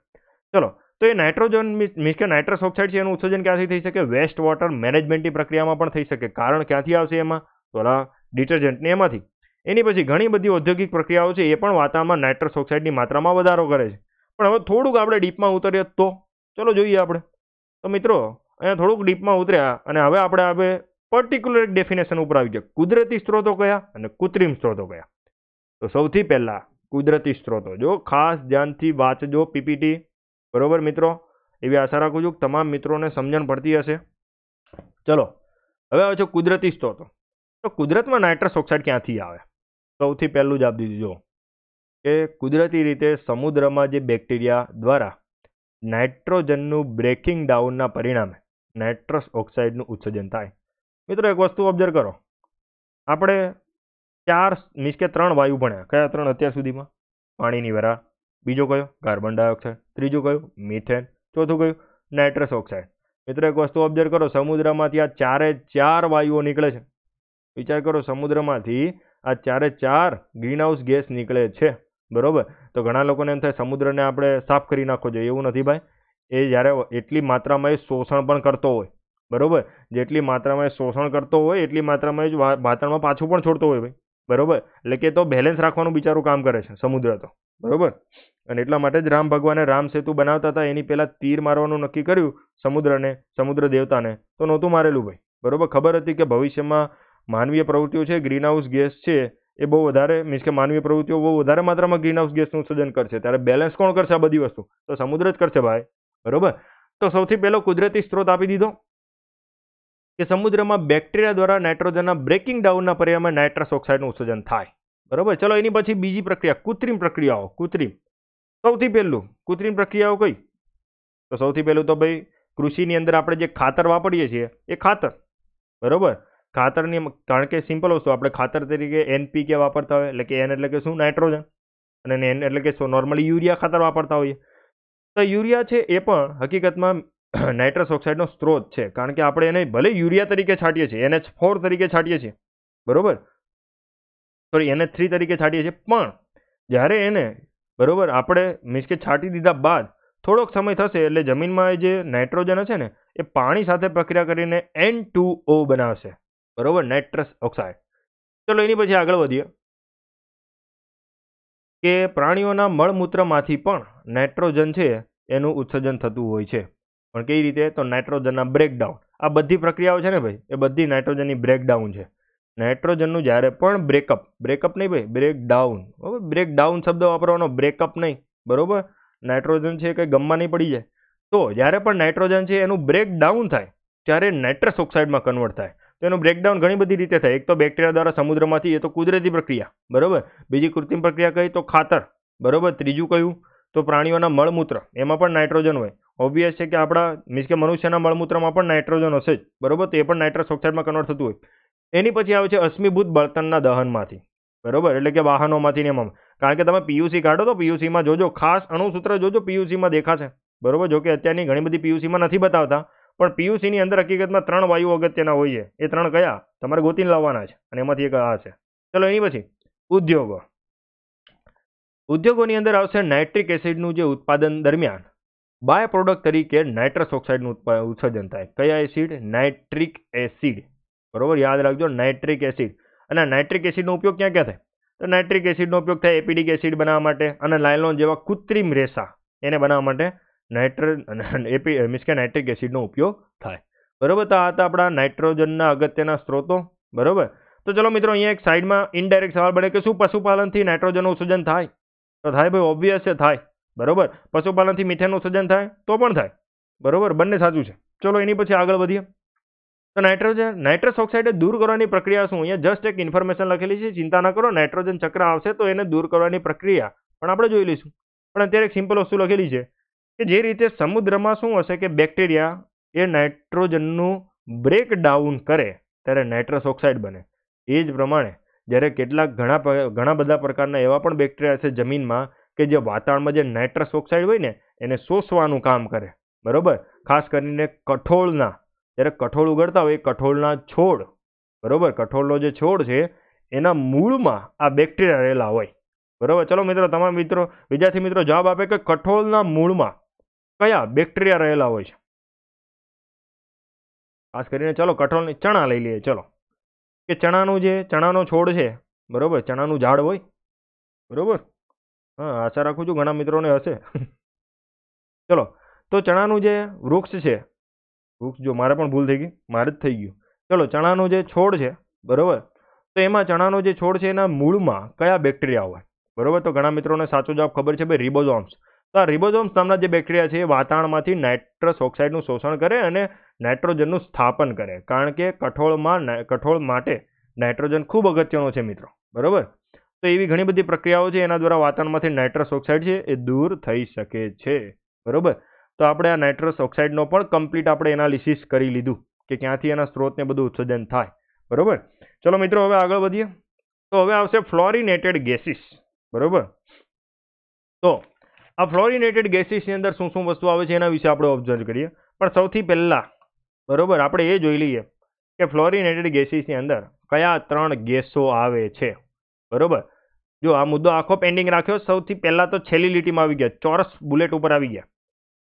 ચલો તો એ નાઇટ્રોજન મીન્સ કે નાઇટ્રસ ઓક્સાઇડ છે એનું ઉત્સર્જન ક્યાંથી થઈ શકે વેસ્ટ વોટર મેનેજમેન્ટની પ્રક્રિયામાં પણ થઈ શકે કારણ ક્યાંથી આવશે એમાં તો ડિટર્જન્ટની એમાંથી એની પછી ઘણી બધી ઔદ્યોગિક પ્રક્રિયાઓ છે એ પણ વાતાવરણમાં નાઇટ્રસ ઓક્સાઇડની માત્રામાં વધારો કરે છે પણ હવે થોડુંક આપણે ડીપમાં ઉતરીએ તો ચલો જોઈએ આપણે તો મિત્રો અહીંયા થોડુંક ડીપમાં ઉતર્યા અને હવે આપણે હવે પર્ટિક્યુલર એક ડેફિનેશન ઉપર આવી ગયા કુદરતી સ્ત્રોતો કયા અને કૃત્રિમ સ્ત્રોતો કયા તો સૌથી પહેલાં કુદરતી સ્ત્રોતો જો ખાસ ધ્યાનથી વાંચજો પીપીટી બરોબર મિત્રો એવી આશા રાખું છું કે તમામ મિત્રોને સમજણ પડતી હશે ચલો હવે આવે છે કુદરતી સ્ત્રોતો તો કુદરતમાં નાઇટ્રસ ઓક્સાઇડ ક્યાંથી આવે સૌથી પહેલું જવાબ દીધું જો કે કુદરતી રીતે સમુદ્રમાં જે બેક્ટેરિયા દ્વારા નાઇટ્રોજનનું બ્રેકિંગ ડાઉનના પરિણામે નાઇટ્રસ ઓક્સાઇડનું ઉત્સર્જન થાય મિત્રો એક વસ્તુ ઓબ્ઝર્વ કરો આપણે ચાર મીન્સ કે ત્રણ વાયુ ભણ્યા કયા ત્રણ અત્યાર સુધીમાં પાણીની વરાળ બીજો કયો કાર્બન ડાયોક્સાઇડ ત્રીજો કયું મિથેન ચોથું કયું નાઇટ્રસ ઓક્સાઇડ મિત્રો એક વસ્તુ ઓબ્ઝર્વ કરો સમુદ્રમાંથી આ ચારે ચાર વાયુઓ નીકળે છે વિચાર કરો સમુદ્રમાંથી આ ચારે ચાર ગ્રીન હાઉસ ગેસ નીકળે છે બરાબર તો ઘણા લોકોને એમ થાય સમુદ્રને આપણે સાફ કરી નાખવો જોઈએ એવું નથી ભાઈ એ જ્યારે એટલી માત્રામાં એ શોષણ પણ કરતો હોય બરાબર જેટલી માત્રામાં એ શોષણ કરતો હોય એટલી માત્રામાં જ વાતાવરણમાં પાછું પણ છોડતો હોય ભાઈ બરાબર એટલે કે તો બેલેન્સ રાખવાનું બિચારું કામ કરે છે સમુદ્ર તો બરાબર અને એટલા માટે જ રામ ભગવાને રામ સેતુ બનાવતા હતા એની પહેલાં તીર મારવાનું નક્કી કર્યું સમુદ્રને સમુદ્ર દેવતાને તો નહોતું મારેલું ભાઈ બરાબર ખબર હતી કે ભવિષ્યમાં માનવીય પ્રવૃત્તિઓ છે ગ્રીનહાઉસ ગેસ છે એ બહુ વધારે મીન્સ કે માનવીય પ્રવૃત્તિઓ બહુ વધારે માત્રામાં ગ્રીનહાઉસ ગેસનું ઉત્સર્જન કરશે ત્યારે બેલેન્સ કોણ કરશે આ બધી વસ્તુ તો સમુદ્ર જ કરશે ભાઈ બરાબર તો સૌથી પહેલો કુદરતી સ્ત્રોત આપી દીધો કે સમુદ્રમાં બેક્ટેરિયા દ્વારા નાઇટ્રોજનના બ્રેકિંગ ડાઉનના પરિણામે નાઇટ્રસ ઓક્સાઇડનું ઉત્સર્જન થાય બરાબર ચલો એની પછી બીજી પ્રક્રિયા કૃત્રિમ પ્રક્રિયાઓ કૃત્રિમ સૌથી પહેલું કૃત્રિમ પ્રક્રિયાઓ કઈ તો સૌથી પહેલું તો ભાઈ કૃષિની અંદર આપણે જે ખાતર વાપરીએ છીએ એ ખાતર બરોબર ખાતરની કારણ કે સિમ્પલ વસ્તુ આપણે ખાતર તરીકે એનપીકે વાપરતા હોય એટલે કે એન એટલે કે શું નાઇટ્રોજન અને એન એટલે કે શું નોર્મલી યુરિયા ખાતર વાપરતા હોઈએ તો યુરિયા છે એ પણ હકીકતમાં નાઇટ્રસ (clears throat) ઓક્સાઇડનો સ્ત્રોત છે કારણ કે આપણે એને ભલે યુરિયા તરીકે છાંટીએ છીએ એનએચ ફોર તરીકે છાંટીએ છીએ બરોબર સોરી એનએચ થ્રી તરીકે છાંટીએ છીએ પણ જ્યારે એને બરાબર આપણે મીન્સ કે છાંટી દીધા બાદ થોડોક સમય થશે એટલે જમીનમાં જે નાઇટ્રોજન હશે ને એ પાણી સાથે પ્રક્રિયા કરીને એન ટુ ઓ બનાવશે બરાબર નાઇટ્રસ ઓક્સાઇડ ચલો એની પછી આગળ વધીએ કે પ્રાણીઓના મળમૂત્રમાંથી પણ નાઇટ્રોજન છે એનું ઉત્સર્જન થતું હોય છે પણ કઈ રીતે તો નાઇટ્રોજનના બ્રેકડાઉન આ બધી પ્રક્રિયાઓ છે ને ભાઈ એ બધી નાઇટ્રોજનની બ્રેકડાઉન છે નાઇટ્રોજનનું જ્યારે પણ બ્રેકઅપ બ્રેકઅપ નહીં ભાઈ બ્રેકડાઉન બરાબર બ્રેકડાઉન શબ્દ વાપરવાનો બ્રેકઅપ નહીં બરાબર નાઇટ્રોજન છે એ કંઈ ગમમાં નહીં પડી જાય તો જ્યારે પણ નાઇટ્રોજન છે એનું બ્રેકડાઉન થાય ત્યારે નાઇટ્રસ ઓક્સાઇડમાં કન્વર્ટ થાય તો એનું બ્રેકડાઉન ઘણી બધી રીતે થાય એક તો બેક્ટેરિયા દ્વારા સમુદ્રમાંથી એ તો કુદરતી પ્રક્રિયા બરાબર બીજી કૃત્રિમ પ્રક્રિયા કહી તો ખાતર બરાબર ત્રીજું કહ્યું તો પ્રાણીઓના મળમૂત્ર એમાં પણ નાઇટ્રોજન હોય ઓબ્વિયસ છે કે આપણા મીન્સ કે મનુષ્યના મળમૂત્રમાં પણ નાઇટ્રોજન હશે જ બરાબર તો એ પણ નાઇટ્રસ ઓક્સાઇડમાં કન્વર્ટ થતું હોય એની પછી આવે છે અશ્મિભૂત બળતણના દહનમાંથી બરોબર એટલે કે વાહનોમાંથી ને એમાં કારણ કે તમે પીયુસી કાઢો તો પીયુસીમાં જોજો ખાસ અણુસૂત્ર જોજો પીયુસીમાં દેખાશે બરોબર જોકે અત્યારની ઘણી બધી પીયુસીમાં નથી બતાવતા પણ પીયુસીની અંદર હકીકતમાં ત્રણ વાયુ અગત્યના હોય છે એ ત્રણ કયા તમારે ગોતીને લાવવાના છે અને એમાંથી એક આ છે ચલો એની પછી ઉદ્યોગો ઉદ્યોગોની અંદર આવશે નાઇટ્રિક એસિડનું જે ઉત્પાદન દરમિયાન બાય પ્રોડક્ટ તરીકે નાઇટ્રસ ઓક્સાઇડનું ઉત્સર્જન થાય કયા એસિડ નાઇટ્રિક એસિડ બરાબર યાદ રાખજો નાઇટ્રિક એસિડ અને નાઇટ્રિક એસિડનો ઉપયોગ ક્યાં ક્યાં થાય તો નાઇટ્રિક એસિડનો ઉપયોગ થાય એપિડિક એસિડ બનાવવા માટે અને લાયલોન જેવા કૃત્રિમ રેસા એને બનાવવા માટે નાઇટ્ર એપી મીન્સ કે નાઇટ્રિક એસિડનો ઉપયોગ થાય બરોબર તો આ હતા આપણા નાઇટ્રોજનના અગત્યના સ્ત્રોતો બરાબર તો ચલો મિત્રો અહીંયા એક સાઈડમાં ઇનડાયરેક્ટ સવાલ બને કે શું પશુપાલનથી નાઇટ્રોજનનું ઉત્સર્જન થાય તો થાય ભાઈ ઓબ્વિયસ થાય બરોબર પશુપાલનથી મિથેનનું સર્જન થાય તો પણ થાય બરાબર બંને સાચું છે ચલો એની પછી આગળ વધીએ તો નાઇટ્રોજન નાઇટ્રસ ઓક્સાઇડ દૂર કરવાની પ્રક્રિયા શું અહીંયા જસ્ટ એક ઇન્ફોર્મેશન લખેલી છે ચિંતા ન કરો નાઇટ્રોજન ચક્ર આવશે તો એને દૂર કરવાની પ્રક્રિયા પણ આપણે જોઈ લઈશું પણ અત્યારે એક સિમ્પલ વસ્તુ લખેલી છે કે જે રીતે સમુદ્રમાં શું હશે કે બેક્ટેરિયા એ નાઇટ્રોજનનું બ્રેક ડાઉન કરે ત્યારે નાઇટ્રસ ઓક્સાઇડ બને એ જ પ્રમાણે જ્યારે કેટલાક ઘણા ઘણા બધા પ્રકારના એવા પણ બેક્ટેરિયા છે જમીનમાં કે જે વાતાવરણમાં જે નાઇટ્રસ ઓક્સાઇડ હોય ને એને શોષવાનું કામ કરે બરાબર ખાસ કરીને કઠોળના જ્યારે કઠોળ ઉગાડતા હોય એ કઠોળના છોડ બરાબર કઠોળનો જે છોડ છે એના મૂળમાં આ બેક્ટેરિયા રહેલા હોય બરાબર ચલો મિત્રો તમામ મિત્રો વિદ્યાર્થી મિત્રો જવાબ આપે કે કઠોળના મૂળમાં કયા બેક્ટેરિયા રહેલા હોય છે ખાસ કરીને ચલો કઠોળની ચણા લઈ લઈએ ચલો કે ચણાનું જે ચણાનો છોડ છે બરાબર ચણાનું ઝાડ હોય બરાબર હા આશા રાખું છું ઘણા મિત્રોને હશે (laughs) ચલો તો ચણાનું જે વૃક્ષ છે વૃક્ષ જો મારે પણ ભૂલ થઈ ગઈ મારે જ થઈ ગયું ચલો ચણાનો જે છોડ છે બરાબર તો એમાં ચણાનો જે છોડ છે એના મૂળમાં કયા બેક્ટેરિયા હોય બરાબર તો ઘણા મિત્રોને સાચો જવાબ ખબર છે ભાઈ રિબોઝોમ્સ તો આ રિબોઝોમ્સ નામના જે બેક્ટેરિયા છે એ વાતાવરણમાંથી નાઇટ્રસ ઓક્સાઇડનું શોષણ કરે અને નાઇટ્રોજનનું સ્થાપન કરે કારણ કે કઠોળમાં કઠોળ માટે નાઇટ્રોજન ખૂબ અગત્યનો છે મિત્રો બરાબર તો એવી ઘણી બધી પ્રક્રિયાઓ છે એના દ્વારા વાતાવરણમાંથી નાઇટ્રસ ઓક્સાઇડ છે એ દૂર થઈ શકે છે બરાબર તો આપણે આ નાઇટ્રસ ઓક્સાઇડનો પણ કમ્પ્લીટ આપણે એનાલિસિસ કરી લીધું કે ક્યાંથી એના સ્ત્રોતને બધું ઉત્સર્જન થાય બરાબર ચલો મિત્રો હવે આગળ વધીએ તો હવે આવશે ફ્લોરિનેટેડ ગેસીસ બરાબર તો આ ફ્લોરિનેટેડ ગેસીસની અંદર શું શું વસ્તુ આવે છે એના વિશે આપણે ઓબ્ઝર્વ કરીએ પણ સૌથી પહેલાં બરાબર આપણે એ જોઈ લઈએ કે ફ્લોરિનેટેડ ગેસીસની અંદર કયા ત્રણ ગેસો આવે છે બરાબર જો આ મુદ્દો આખો પેન્ડિંગ રાખ્યો સૌથી પહેલાં તો છેલ્લી લીટીમાં આવી ગયા ચોરસ બુલેટ ઉપર આવી ગયા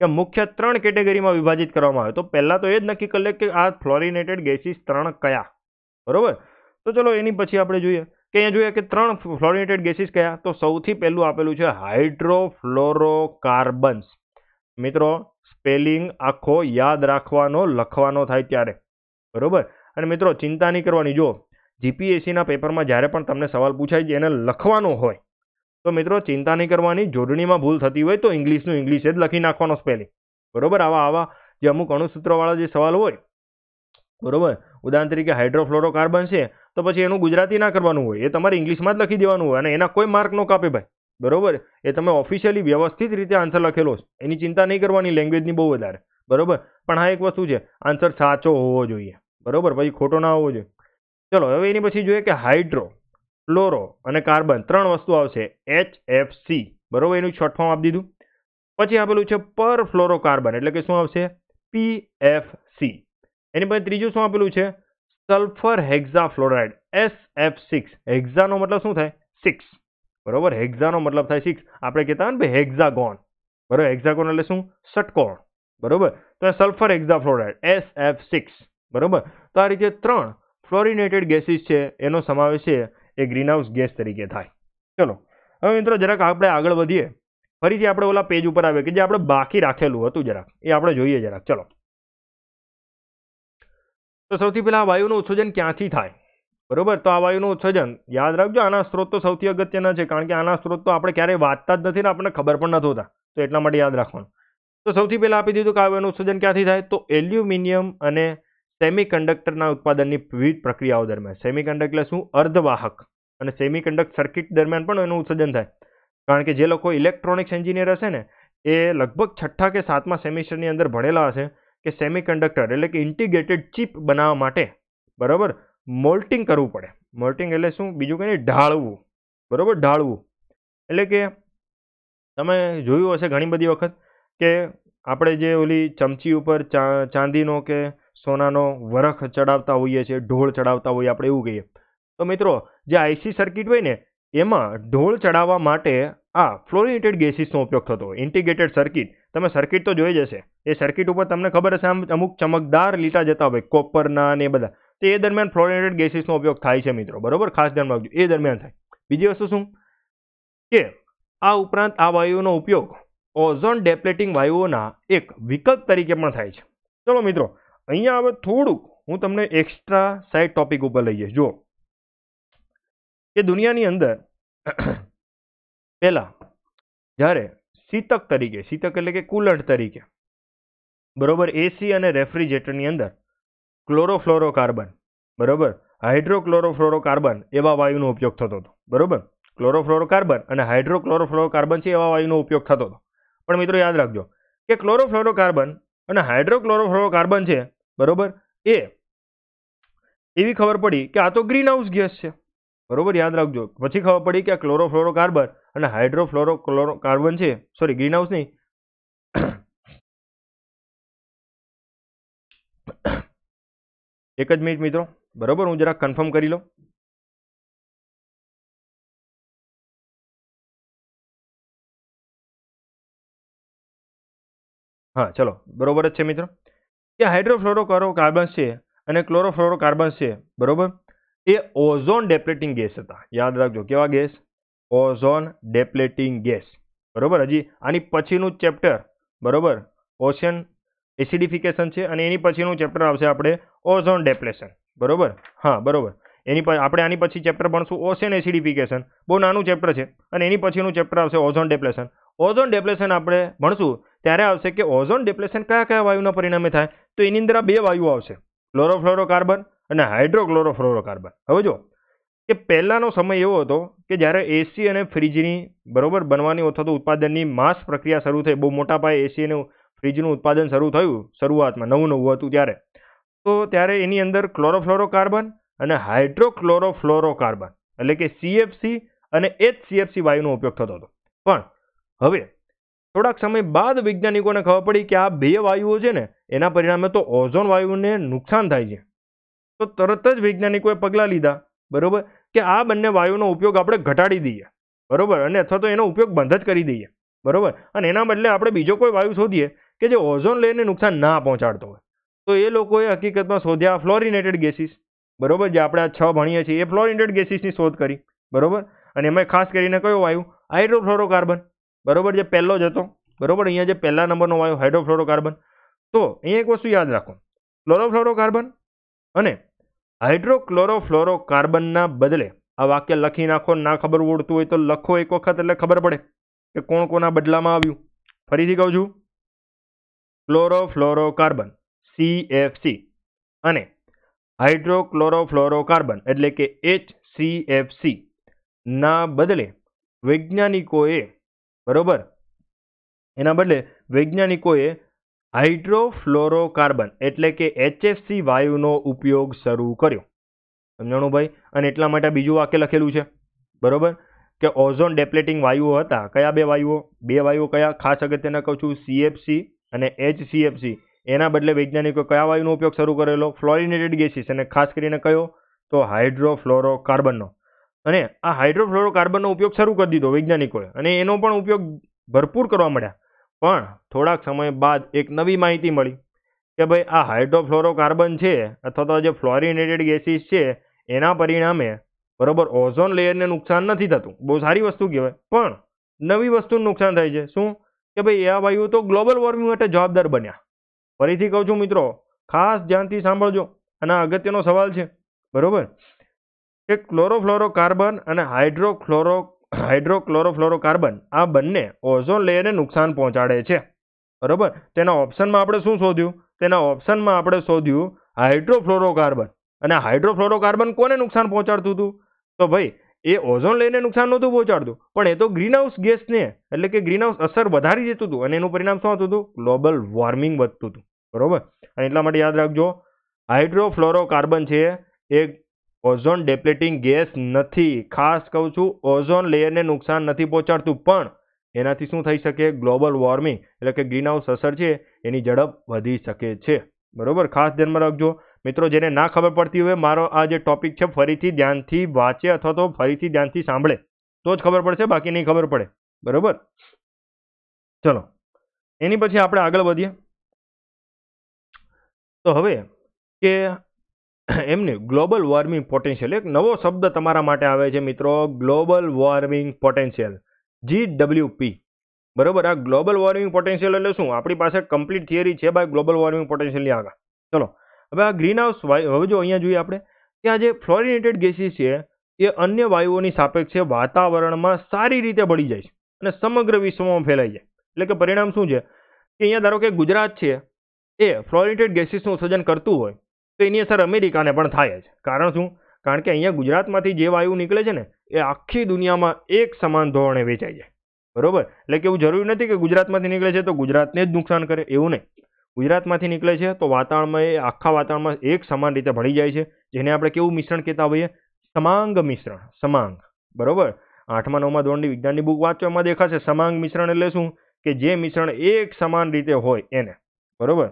કે મુખ્ય ત્રણ કેટેગરીમાં વિભાજિત કરવામાં આવે તો પહેલાં તો એ જ નક્કી કરી લે કે આ ફ્લોરિનેટેડ ગેસીસ ત્રણ કયા બરાબર તો ચલો એની પછી આપણે જોઈએ કે અહીંયા જોઈએ કે ત્રણ ફ્લોરિનેટેડ ગેસીસ કયા તો સૌથી પહેલું આપેલું છે હાઇડ્રોફ્લોરોકાર્બન્સ મિત્રો સ્પેલિંગ આખો યાદ રાખવાનો લખવાનો થાય ત્યારે બરાબર અને મિત્રો ચિંતા નહીં કરવાની જો જીપીએસસીના પેપરમાં જ્યારે પણ તમને સવાલ પૂછાય એને લખવાનો હોય તો મિત્રો ચિંતા નહીં કરવાની જોડણીમાં ભૂલ થતી હોય તો ઇંગ્લિશનું ઇંગ્લિશ જ લખી નાખવાનો સ્પેલિંગ બરોબર આવા આવા જે અમુક અણુસૂત્રવાળા જે સવાલ હોય બરોબર ઉદાહરણ તરીકે હાઇડ્રોફ્લોરોકાર્બન છે તો પછી એનું ગુજરાતી ના કરવાનું હોય એ તમારે ઇંગ્લિશમાં જ લખી દેવાનું હોય અને એના કોઈ માર્ક ન કાપે ભાઈ બરોબર એ તમે ઓફિશિયલી વ્યવસ્થિત રીતે આન્સર લખેલો છે એની ચિંતા નહીં કરવાની લેંગ્વેજની બહુ વધારે બરોબર પણ હા એક વસ્તુ છે આન્સર સાચો હોવો જોઈએ બરોબર પછી ખોટો ના હોવો જોઈએ ચલો હવે એની પછી જોઈએ કે હાઇડ્રો ફ્લોરો અને કાર્બન ત્રણ વસ્તુ આવશે એચ એફ સી બરોબર એનું શોર્ટ ફોર્મ આપી દીધું પછી આપેલું છે પર ફ્લોરો કાર્બન એટલે કે શું આવશે પી એફ સી એની પછી ત્રીજું શું આપેલું છે sulphur hexafluoride S F six હેક્ઝાનો મતલબ શું થાય સિક્સ બરોબર હેક્ઝાનો મતલબ થાય સિક્સ આપણે કહેતા હોય ને ભાઈ હેક્ઝાગોન બરોબર હેક્ઝાગોન એટલે શું સટકોણ બરોબર તો sulphur hexafluoride S F six બરોબર તો આ રીતે ત્રણ ફ્લોરિનેટેડ ગેસીસ છે એનો સમાવેશ છે એ ગ્રીનહાઉસ ગેસ તરીકે થાય ચલો હવે મિત્રો જરાક આપણે આગળ વધીએ ફરીથી આપણે ઓલા પેજ ઉપર આવે કે જે આપણે બાકી રાખેલું હતું જરાક એ આપણે જોઈએ જરાક ચલો તો સૌથી પહેલાં આ વાયુનું ઉત્સર્જન ક્યાંથી થાય બરોબર તો આ વાયુનું ઉત્સર્જન યાદ રાખજો આના સ્ત્રોત તો સૌથી અગત્યના છે કારણ કે આના સ્ત્રોત તો આપણે ક્યારેય વાંચતા જ નથી ને આપણને ખબર પણ નથી હોતા તો એટલા માટે યાદ રાખવાનું તો સૌથી પહેલાં આપી દીધું કે આ વાયુનું ઉત્સર્જન ક્યાંથી થાય તો એલ્યુમિનિયમ અને સેમિકન્ડક્ટરના ઉત્પાદનની વિવિધ પ્રક્રિયાઓ દરમિયાન સેમિકન્ડક્ટ એટલે શું અર્ધવાહક અને સેમિકન્ડક્ટ સર્કિટ દરમિયાન પણ એનું ઉત્સર્જન થાય કારણ કે જે લોકો ઇલેક્ટ્રોનિક્સ એન્જિનિયર હશે ને એ લગભગ છઠ્ઠા કે સાતમા સેમિસ્ટરની અંદર ભણેલા હશે કે સેમિકન્ડક્ટર એટલે કે ઇન્ટિગ્રેટેડ ચિપ બનાવવા માટે બરાબર મોલ્ટિંગ કરવું પડે મોલ્ટિંગ એટલે શું બીજું કંઈ ઢાળવું બરાબર ઢાળવું એટલે કે તમે જોયું હશે ઘણી બધી વખત કે આપણે જે ઓલી ચમચી ઉપર ચાંદીનો કે સોનાનો વરખ ચડાવતા હોઈએ છીએ ઢોળ ચડાવતા હોઈએ આપણે એવું કહીએ તો મિત્રો જે આઈસી સર્કિટ હોય ને એમાં ઢોળ ચડાવવા માટે આ ફ્લોરિનેટેડ ગેસીસનો ઉપયોગ થતો ઇન્ટિગ્રેટેડ સર્કિટ તમે સર્કિટ તો જોઈ જશે એ સર્કિટ ઉપર તમને ખબર હશે આમ અમુક ચમકદાર લીટા જતા હોય કોપરના ને એ બધા તો એ દરમિયાન ફ્લોરિનેટેડ ગેસીસનો ઉપયોગ થાય છે મિત્રો બરોબર ખાસ ધ્યાનમાં રાખજો એ દરમિયાન થાય બીજી વસ્તુ શું કે આ ઉપરાંત આ વાયુઓનો ઉપયોગ ઓઝોન ડેપ્લેટિંગ વાયુઓના એક વિકલ્પ તરીકે પણ થાય છે ચલો મિત્રો અહીંયા હવે થોડુંક હું તમને એક્સ્ટ્રા સાઈડ ટોપિક ઉપર લઈએ જઈશ જુઓ કે દુનિયાની અંદર (clears throat) પહેલાં જ્યારે શીતક તરીકે શીતક એટલે કે કુલન્ટ તરીકે બરોબર એસી અને રેફ્રિજરેટરની અંદર ક્લોરોફ્લોરોકાર્બન બરોબર હાઇડ્રોક્લોરોફ્લોરોકાર્બન એવા વાયુનો ઉપયોગ થતો હતો બરોબર ક્લોરોફ્લોરોકાર્બન અને હાઇડ્રોક્લોરોફ્લોરોકાર્બન છે એવા વાયુનો ઉપયોગ થતો હતો પણ મિત્રો યાદ રાખજો કે ક્લોરોફ્લોરોકાર્બન અને હાઇડ્રોક્લોરોફ્લોરોકાર્બન છે બરોબર એ એવી ખબર પડી કે આ તો ગ્રીન હાઉસ ગેસ છે બરોબર યાદ રાખજો પછી ખબર પડી કે આ ક્લોરોફ્લોરોકાર્બન અને હાઇડ્રોફ્લોરો ક્લોરો કાર્બન છે સોરી ગ્રીન હાઉસ નહીં (coughs) એક જ મિનિટ મિત્રો બરોબર હું જરા કન્ફર્મ કરી લઉં હા ચલો બરોબર જ છે મિત્રો કે હાઇડ્રોફ્લોરોકાર્બન્સ છે અને ક્લોરોફ્લોરોકાર્બન્સ છે બરોબર એ ઓઝોન ડેપ્લેટિંગ ગેસ હતા યાદ રાખજો કેવા ગેસ ઓઝોન ડેપ્લેટિંગ ગેસ બરોબર હજી આની પછીનું ચેપ્ટર બરોબર ઓશન એસિડિફિકેશન છે અને એની પછીનું ચેપ્ટર આવશે આપણે ઓઝોન ડેપ્લેશન બરોબર હા બરોબર એની આપણે આની પછી ચેપ્ટર ભણશું ઓશન એસિડિફિકેશન બહુ નાનું ચેપ્ટર છે અને એની પછીનું ચેપ્ટર આવશે ઓઝોન ડેપ્લેશન ઓઝોન ડેપ્લેશન આપણે ભણશું ત્યારે આવશે કે ઓઝોન ડેપ્લેશન કયા કયા વાયુના પરિણામે થાય તો એની અંદર આ બે વાયુ આવશે ક્લોરોફ્લોરોકાર્બન અને હાઇડ્રોક્લોરોફ્લોરોકાર્બન હવે જો કે પહેલાંનો સમય એવો હતો કે જ્યારે એસી અને ફ્રીજની બરોબર બનવાની અથવા તો ઉત્પાદનની માસ પ્રક્રિયા શરૂ થઈ બહુ મોટા પાયે એસી અને ફ્રીજનું ઉત્પાદન શરૂ થયું શરૂઆતમાં નવું નવું હતું ત્યારે તો ત્યારે એની અંદર ક્લોરોફ્લોરોકાર્બન અને હાઇડ્રોક્લોરોફ્લોરોકાર્બન એટલે કે સીએફસી અને એચ સીએફસી વાયુનો ઉપયોગ થતો હતો પણ હવે થોડાક સમય બાદ વૈજ્ઞાનિકોને ખબર પડી કે આ બે વાયુઓ છે ને એના પરિણામે તો ઓઝોન વાયુને નુકસાન થાય છે તો તરત જ વૈજ્ઞાનિકોએ પગલાં લીધા બરાબર કે આ બંને વાયુનો ઉપયોગ આપણે ઘટાડી દઈએ બરાબર અને અથવા તો એનો ઉપયોગ બંધ જ કરી દઈએ બરાબર અને એના બદલે આપણે બીજો કોઈ વાયુ શોધીએ કે જે ઓઝોન લેયરને નુકસાન ના પહોંચાડતો હોય તો એ લોકોએ હકીકતમાં શોધ્યા ફ્લોરિનેટેડ ગેસીસ બરોબર જે આપણે આ છ ભણીએ છીએ એ ફ્લોરિનેટેડ ગેસીસની શોધ કરી બરોબર અને એમાં ખાસ કરીને કયો વાયુ હાઇડ્રોફ્લોરોકાર્બન બરોબર જે પહેલો જ હતો બરોબર અહીંયા જે પહેલા નંબરનો આવ્યો હાઇડ્રોફ્લોરોકાર્બન તો અહીંયા એક વસ્તુ યાદ રાખો ક્લોરોફ્લોરોકાર્બન અને હાઇડ્રોક્લોરોફ્લોરોકાર્બનના બદલે આ વાક્ય લખી નાખો ના ખબર ઓળતું હોય તો લખો એક વખત એટલે ખબર પડે કે કોણ કોના બદલામાં આવ્યું ફરીથી કહું છું ક્લોરોફ્લોરોકાર્બન સી અને હાઇડ્રોક્લોરોફ્લોરોકાર્બન એટલે કે એચ સી ના બદલે વૈજ્ઞાનિકોએ બરાબર એના બદલે વૈજ્ઞાનિકોએ હાઇડ્રોફ્લોરોકાર્બન એટલે કે એચએફસી વાયુનો ઉપયોગ શરૂ કર્યો સમજાણું ભાઈ અને એટલા માટે બીજું વાક્ય લખેલું છે બરાબર કે ઓઝોન ડેપ્લેટિંગ વાયુઓ હતા કયા બે વાયુઓ બે વાયુઓ કયા ખાસ અગત્યના કહું છું સીએફસી અને એચ એના બદલે વૈજ્ઞાનિકો કયા વાયુનો ઉપયોગ શરૂ કરેલો ફ્લોરિનેટેડ ગેસીસ અને ખાસ કરીને કયો તો હાઇડ્રોફ્લોરોકાર્બનનો અને આ હાઇડ્રોફ્લોરોકાર્બનનો ઉપયોગ શરૂ કરી દીધો વૈજ્ઞાનિકોએ અને એનો પણ ઉપયોગ ભરપૂર કરવા મળ્યા પણ થોડાક સમય બાદ એક નવી માહિતી મળી કે ભાઈ આ હાઇડ્રોફ્લોરોકાર્બન છે અથવા તો જે ફ્લોરિનેટેડ ગેસીસ છે એના પરિણામે બરોબર ઓઝોન લેયરને નુકસાન નથી થતું બહુ સારી વસ્તુ કહેવાય પણ નવી વસ્તુનું નુકસાન થાય છે શું કે ભાઈ આ વાયુઓ તો ગ્લોબલ વોર્મિંગ માટે જવાબદાર બન્યા ફરીથી કહું છું મિત્રો ખાસ ધ્યાનથી સાંભળજો અને અગત્યનો સવાલ છે બરોબર કે ક્લોરોફ્લોરોકાર્બન અને હાઇડ્રોક્લોરો હાઇડ્રોક્લોરોફ્લોરોકાર્બન આ બંને ઓઝોન લેયરને નુકસાન પહોંચાડે છે બરોબર તેના ઓપ્શનમાં આપણે શું શોધ્યું તેના ઓપ્શનમાં આપણે શોધ્યું હાઇડ્રોફ્લોરોકાર્બન અને હાઇડ્રોફ્લોરોકાર્બન કોને નુકસાન પહોંચાડતું હતું તો ભાઈ એ ઓઝોન લઈને નુકસાન નહોતું પહોંચાડતું પણ એ તો ગ્રીનહાઉસ ગેસને એટલે કે ગ્રીનહાઉસ અસર વધારી જતું હતું અને એનું પરિણામ શું હતું હતું ગ્લોબલ વોર્મિંગ વધતું હતું બરોબર અને એટલા માટે યાદ રાખજો હાઇડ્રોફ્લોરોકાર્બન છે એ ઓઝોન ડેપ્લેટિંગ ગેસ નથી ખાસ કહું છું ઓઝોન લેયરને નુકસાન નથી પહોંચાડતું પણ એનાથી શું થઈ શકે ગ્લોબલ વોર્મિંગ એટલે કે ગ્રીન હાઉસ અસર છે એની ઝડપ વધી શકે છે બરાબર ખાસ ધ્યાનમાં રાખજો મિત્રો જેને ના ખબર પડતી હોય મારો આ જે ટોપિક છે ફરીથી ધ્યાનથી વાંચે અથવા તો ફરીથી ધ્યાનથી સાંભળે તો જ ખબર પડશે બાકી નહીં ખબર પડે બરોબર ચલો એની પછી આપણે આગળ વધીએ તો હવે કે એમને ગ્લોબલ વોર્મિંગ પોટેન્શિયલ એક નવો શબ્દ તમારા માટે આવે છે મિત્રો global warming potential G W P બરોબર આ ગ્લોબલ વોર્મિંગ પોટેન્શિયલ એટલે શું આપણી પાસે કમ્પ્લીટ થિયરી છે બાય ગ્લોબલ વોર્મિંગ પોટેન્શિયલની આગળ ચલો હવે આ ગ્રીન હાઉસ હવે જો અહીંયા જોઈએ આપણે કે આ જે ફ્લોરિનેટેડ ગેસીસ છે એ અન્ય વાયુઓની સાપેક્ષે વાતાવરણમાં સારી રીતે ભળી જાય છે અને સમગ્ર વિશ્વમાં ફેલાઈ જાય એટલે કે પરિણામ શું છે કે અહીંયા ધારો કે ગુજરાત છે એ ફ્લોરિનેટેડ ગેસીસનું ઉત્સર્જન કરતું હોય તો એની અસર અમેરિકાને પણ થાય જ કારણ શું કારણ કે અહીંયા ગુજરાતમાંથી જે વાયુ નીકળે છે ને એ આખી દુનિયામાં એક સમાન ધોરણે વેચાય છે બરાબર એટલે કે એવું જરૂરી નથી કે ગુજરાતમાંથી નીકળે છે તો ગુજરાતને જ નુકસાન કરે એવું નહીં ગુજરાતમાંથી નીકળે છે તો વાતાવરણમાં એ આખા વાતાવરણમાં એક સમાન રીતે ભળી જાય છે જેને આપણે કેવું મિશ્રણ કહેતા હોઈએ સમાંગ મિશ્રણ સમાંગ બરાબર આઠમા નવમા ધોરણની વિજ્ઞાનની બુક વાંચવામાં દેખાશે સમાંગ મિશ્રણ એટલે શું કે જે મિશ્રણ એક સમાન રીતે હોય એને બરાબર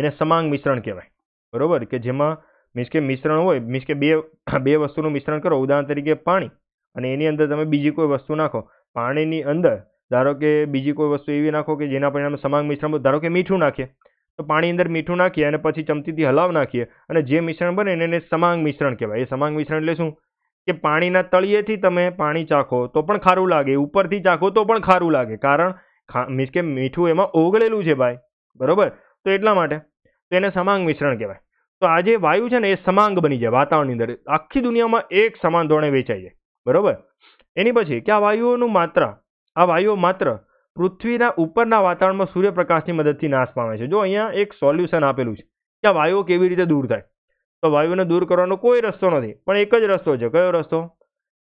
એને સમાંગ મિશ્રણ કહેવાય બરોબર કે જેમાં મીન્સ કે મિશ્રણ હોય મીન્સ કે બે બે વસ્તુનું મિશ્રણ કરો ઉદાહરણ તરીકે પાણી અને એની અંદર તમે બીજી કોઈ વસ્તુ નાખો પાણીની અંદર ધારો કે બીજી કોઈ વસ્તુ એવી નાખો કે જેના પરિણામે સમાંગ મિશ્રણમાં ધારો કે મીઠું નાખીએ તો પાણી અંદર મીઠું નાખીએ અને પછી ચમચીથી હલાવ નાખીએ અને જે મિશ્રણ બને એને સમાંગ મિશ્રણ કહેવાય એ સમાંગ મિશ્રણ એટલે શું કે પાણીના તળિયેથી તમે પાણી ચાખો તો પણ ખારું લાગે ઉપરથી ચાખો તો પણ ખારું લાગે કારણ મીન્સ કે મીઠું એમાં ઓગળેલું છે ભાઈ બરાબર તો એટલા માટે તેને એને સમાંગ મિશ્રણ કહેવાય તો આ જે વાયુ છે ને એ સમાંગ બની જાય વાતાવરણની અંદર આખી દુનિયામાં એક સમાન ધોરણે વેચાઈ જાય બરાબર એની પછી કે આ વાયુઓનું માત્ર આ વાયુઓ માત્ર પૃથ્વીના ઉપરના વાતાવરણમાં સૂર્યપ્રકાશની મદદથી નાશ પામે છે જો અહીંયા એક સોલ્યુશન આપેલું છે કે આ વાયુઓ કેવી રીતે દૂર થાય તો વાયુને દૂર કરવાનો કોઈ રસ્તો નથી પણ એક જ રસ્તો છે કયો રસ્તો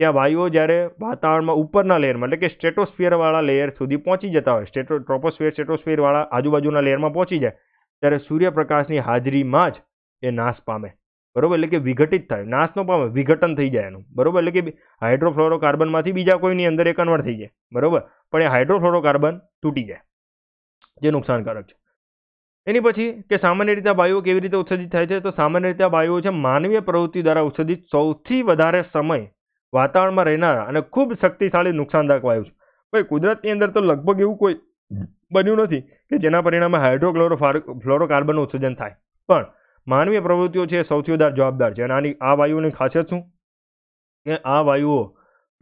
કે આ વાયુઓ જ્યારે વાતાવરણમાં ઉપરના લેયરમાં એટલે કે સ્ટ્રેટોસ્ફિયરવાળા લેયર સુધી પહોંચી જતા હોય સ્ટેટો ટ્રોપોસ્ફિયર સ્ટેટોસ્ફિયરવાળા આજુબાજુના લેયરમાં પહોંચી જાય ત્યારે સૂર્યપ્રકાશની હાજરીમાં જ એ નાશ પામે બરાબર એટલે કે વિઘટિત થાય નાશ ન પામે વિઘટન થઈ જાય એનું બરોબર એટલે કે હાઇડ્રોફ્લોરોકાર્બનમાંથી બીજા કોઈની અંદર એ કન્વર્ટ થઈ જાય બરોબર પણ એ હાઇડ્રોફ્લોરોકાર્બન તૂટી જાય જે નુકસાનકારક છે એની પછી કે સામાન્ય રીતે વાયુઓ કેવી રીતે ઉત્સર્જિત થાય છે તો સામાન્ય રીતે આ વાયુઓ છે માનવીય પ્રવૃત્તિ દ્વારા ઉત્સર્જિત સૌથી વધારે સમય વાતાવરણમાં રહેનારા અને ખૂબ શક્તિશાળી નુકસાનદાયક વાયુ છે ભાઈ કુદરતની અંદર તો લગભગ એવું કોઈ બન્યું નથી કે જેના પરિણામે હાઇડ્રોક્લોરો ફ્લોરોકાર્બનનું ઉત્સર્જન થાય પણ માનવીય પ્રવૃત્તિઓ છે સૌથી વધારે જવાબદાર છે અને આની આ વાયુઓની ખાસિયત શું કે આ વાયુઓ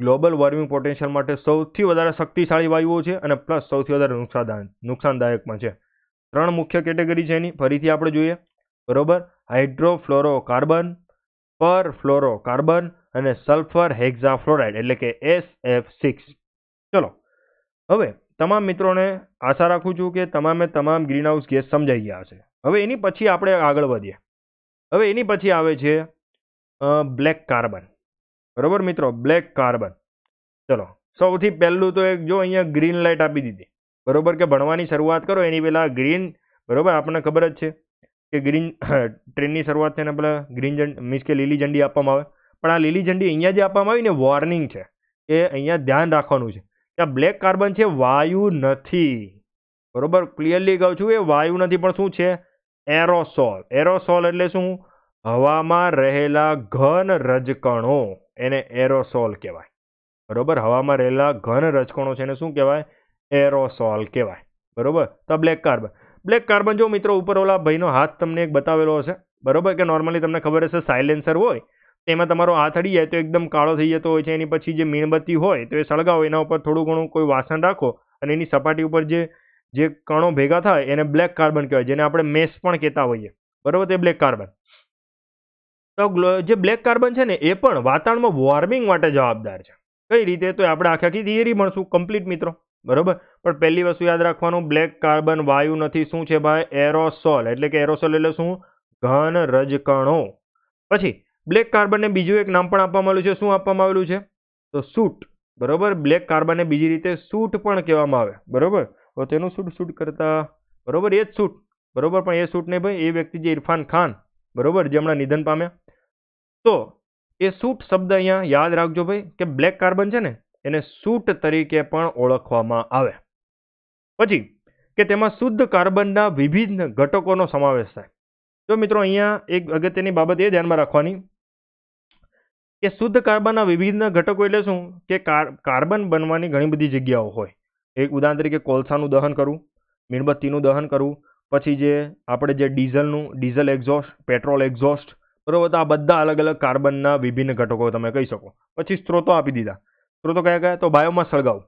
ગ્લોબલ વોર્મિંગ પોટેન્શિયલ માટે સૌથી વધારે શક્તિશાળી વાયુઓ છે અને પ્લસ સૌથી વધારે નુકસાન નુકસાનદાયક પણ છે ત્રણ મુખ્ય કેટેગરી છે એની ફરીથી આપણે જોઈએ બરોબર હાઇડ્રોફ્લોરોકાર્બન પર ફ્લોરોકાર્બન અને સલ્ફર હેક્ઝાફ્લોરાઇડ એટલે કે એસ એફ સિક્સ ચલો હવે તમામ મિત્રોને આશા રાખું છું કે તમામે તમામ ગ્રીન હાઉસ ગેસ સમજાઈ ગયા હશે હવે એની પછી આપણે આગળ વધીએ હવે એની પછી આવે છે બ્લેક કાર્બન બરાબર મિત્રો બ્લેક કાર્બન ચલો સૌથી પહેલું તો એક જો અહીંયા ગ્રીન લાઇટ આપી દીધી બરાબર કે ભણવાની શરૂઆત કરો એની પહેલાં ગ્રીન બરાબર આપણને ખબર જ છે કે ગ્રીન ટ્રેનની (coughs) શરૂઆત થઈને પહેલાં ગ્રીન ઝંડી મીન્સ કે લીલી ઝંડી આપવામાં આવે પણ આ લીલી ઝંડી અહીંયા જે આપવામાં આવી ને વોર્નિંગ છે એ અહીંયા ધ્યાન રાખવાનું છે આ બ્લેક કાર્બન છે વાયુ નથી બરાબર ક્લિયરલી કહું છું એ વાયુ નથી પણ શું છે એરોસોલ એરોસોલ એટલે શું હવામાં રહેલા ઘન રજકણો એને એરોસોલ કહેવાય બરાબર હવામાં રહેલા ઘન રજકણો છે એને શું કહેવાય એરોસોલ કહેવાય બરાબર તો બ્લેક કાર્બન બ્લેક કાર્બન જો મિત્રો ઉપર ઓલા ભાઈનો હાથ તમને એક બતાવેલો હશે બરોબર કે નોર્મલી તમને ખબર હશે સાયલેન્સર હોય તેમાં તમારો હાથ અડી જાય તો એકદમ કાળો થઈ જતો હોય છે એની પછી જે મીણબત્તી હોય તો એ સળગાવો એના ઉપર થોડું ઘણું કોઈ વાસણ રાખો અને એની સપાટી ઉપર જે જે કણો ભેગા થાય એને બ્લેક કાર્બન કહેવાય જેને આપણે મેસ પણ કહેતા હોઈએ બરાબર તે બ્લેક કાર્બન તો જે બ્લેક કાર્બન છે ને એ પણ વાતાવરણમાં વોર્મિંગ માટે જવાબદાર છે કઈ રીતે તો આપણે આખી આખી થિયરી ભણશું કમ્પ્લીટ મિત્રો બરોબર પણ પહેલી વસ્તુ યાદ રાખવાનું બ્લેક કાર્બન વાયુ નથી શું છે ભાઈ એરોસોલ એટલે કે એરોસોલ એટલે શું ઘન રજકણો પછી બ્લેક કાર્બનને બીજું એક નામ પણ આપવામાં આવ્યું છે શું આપવામાં આવેલું છે તો સૂટ બરોબર બ્લેક કાર્બનને બીજી રીતે સૂટ પણ કહેવામાં આવે બરોબર તો તેનું સૂટ શૂટ કરતા બરોબર એ જ સૂટ બરોબર પણ એ સૂટ નહીં ભાઈ એ વ્યક્તિ જે ઇરફાન ખાન બરોબર જે હમણાં નિધન પામ્યા તો એ સૂટ શબ્દ અહીંયા યાદ રાખજો ભાઈ કે બ્લેક કાર્બન છે ને એને સૂટ તરીકે પણ ઓળખવામાં આવે પછી કે તેમાં શુદ્ધ કાર્બનના વિભિન્ન ઘટકોનો સમાવેશ થાય તો મિત્રો અહીંયા એક અગત્યની બાબત એ ધ્યાનમાં રાખવાની કે શુદ્ધ કાર્બનના વિવિધ ઘટકો એટલે શું કે કાર્બન બનવાની ઘણી બધી જગ્યાઓ હોય એક ઉદાહરણ તરીકે કોલસાનું દહન કરવું મીણબત્તીનું દહન કરવું પછી જે આપણે જે ડીઝલનું ડીઝલ એક્ઝોસ્ટ પેટ્રોલ એક્ઝોસ્ટ બરોબર તો આ બધા અલગ અલગ કાર્બનના વિભિન્ન ઘટકો તમે કહી શકો પછી સ્ત્રોતો આપી દીધા સ્ત્રોતો કયા કયા તો બાયોમાં સળગાવ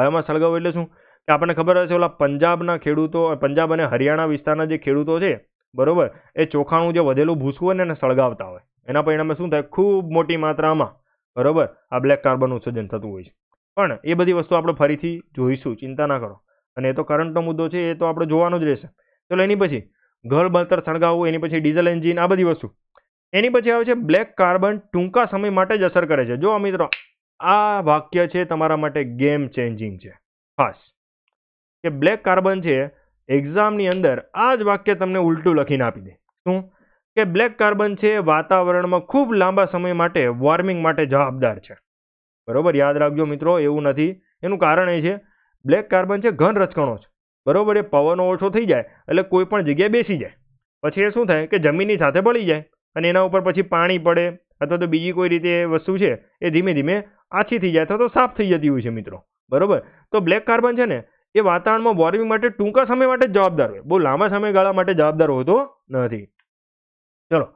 બાયોમાં સળગાવ એટલે શું કે આપણને ખબર હશે ઓલા પંજાબના ખેડૂતો પંજાબ અને હરિયાણા વિસ્તારના જે ખેડૂતો છે બરોબર એ ચોખાનું જે વધેલું ભૂસું હોય ને એને સળગાવતા હોય એના પરિણામે શું થાય ખૂબ મોટી માત્રામાં બરાબર આ બ્લેક કાર્બનનું ઉત્સર્જન થતું હોય છે પણ એ બધી વસ્તુ આપણે ફરીથી જોઈશું ચિંતા ના કરો અને એ તો કરંટનો મુદ્દો છે એ તો આપણે જોવાનો જ રહેશે ચલો એની પછી ઘર બળતર સળગાવવું એની પછી ડીઝલ એન્જિન આ બધી વસ્તુ એની પછી આવે છે બ્લેક કાર્બન ટૂંકા સમય માટે જ અસર કરે છે જો મિત્રો આ વાક્ય છે તમારા માટે ગેમ ચેન્જિંગ છે ખાસ કે બ્લેક કાર્બન છે એક્ઝામની અંદર આ જ વાક્ય તમને ઉલટું લખીને આપી દે શું કે બ્લેક કાર્બન છે વાતાવરણમાં ખૂબ લાંબા સમય માટે વોર્મિંગ માટે જવાબદાર છે બરાબર યાદ રાખજો મિત્રો એવું નથી એનું કારણ એ છે બ્લેક કાર્બન છે ઘન રચકણો છે બરાબર એ પવનો ઓછો થઈ જાય એટલે કોઈ પણ જગ્યાએ બેસી જાય પછી એ શું થાય કે જમીનની સાથે પડી જાય અને એના ઉપર પછી પાણી પડે અથવા તો બીજી કોઈ રીતે વસ્તુ છે એ ધીમે ધીમે આછી થઈ જાય અથવા તો સાફ થઈ જતી હોય છે મિત્રો બરોબર તો બ્લેક કાર્બન છે ને એ વાતાવરણમાં વોર્મિંગ માટે ટૂંકા સમય માટે જવાબદાર હોય બહુ લાંબા સમયગાળા માટે જવાબદાર હોતો નથી ચલો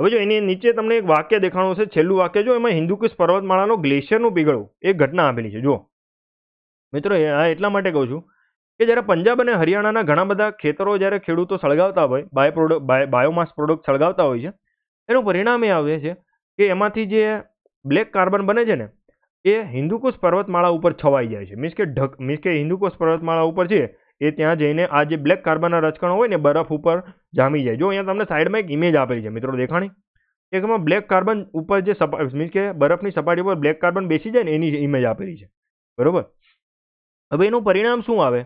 હવે જો એની નીચે તમને એક વાક્ય દેખાણું હશે છેલ્લું વાક્ય જો એમાં હિન્દુકુશ પર્વતમાળાનો ગ્લેશિયરનું પીગળવું એ ઘટના આપેલી છે જુઓ મિત્રો આ એટલા માટે કહું છું કે જ્યારે પંજાબ અને હરિયાણાના ઘણા બધા ખેતરો જ્યારે ખેડૂતો સળગાવતા હોય byproduct by biomass product સળગાવતા હોય છે એનું પરિણામ એ આવે છે કે એમાંથી જે બ્લેક કાર્બન બને છે ને એ હિન્દુકુશ પર્વતમાળા ઉપર છવાઈ જાય છે મીન્સ કે ઢક મીન્સ કે હિન્દુકુશ પર્વતમાળા ઉપર છે એ ત્યાં જઈને આ જે બ્લેક કાર્બનના રચકણો હોય ને બરફ ઉપર જામી જાય જો અહીંયા તમને સાઈડમાં એક ઇમેજ આપેલી છે મિત્રો દેખાણી એકમાં બ્લેક કાર્બન ઉપર જે મીન્સ કે બરફની સપાટી ઉપર બ્લેક કાર્બન બેસી જાય ને એની ઇમેજ આપેલી છે બરાબર હવે એનું પરિણામ શું આવે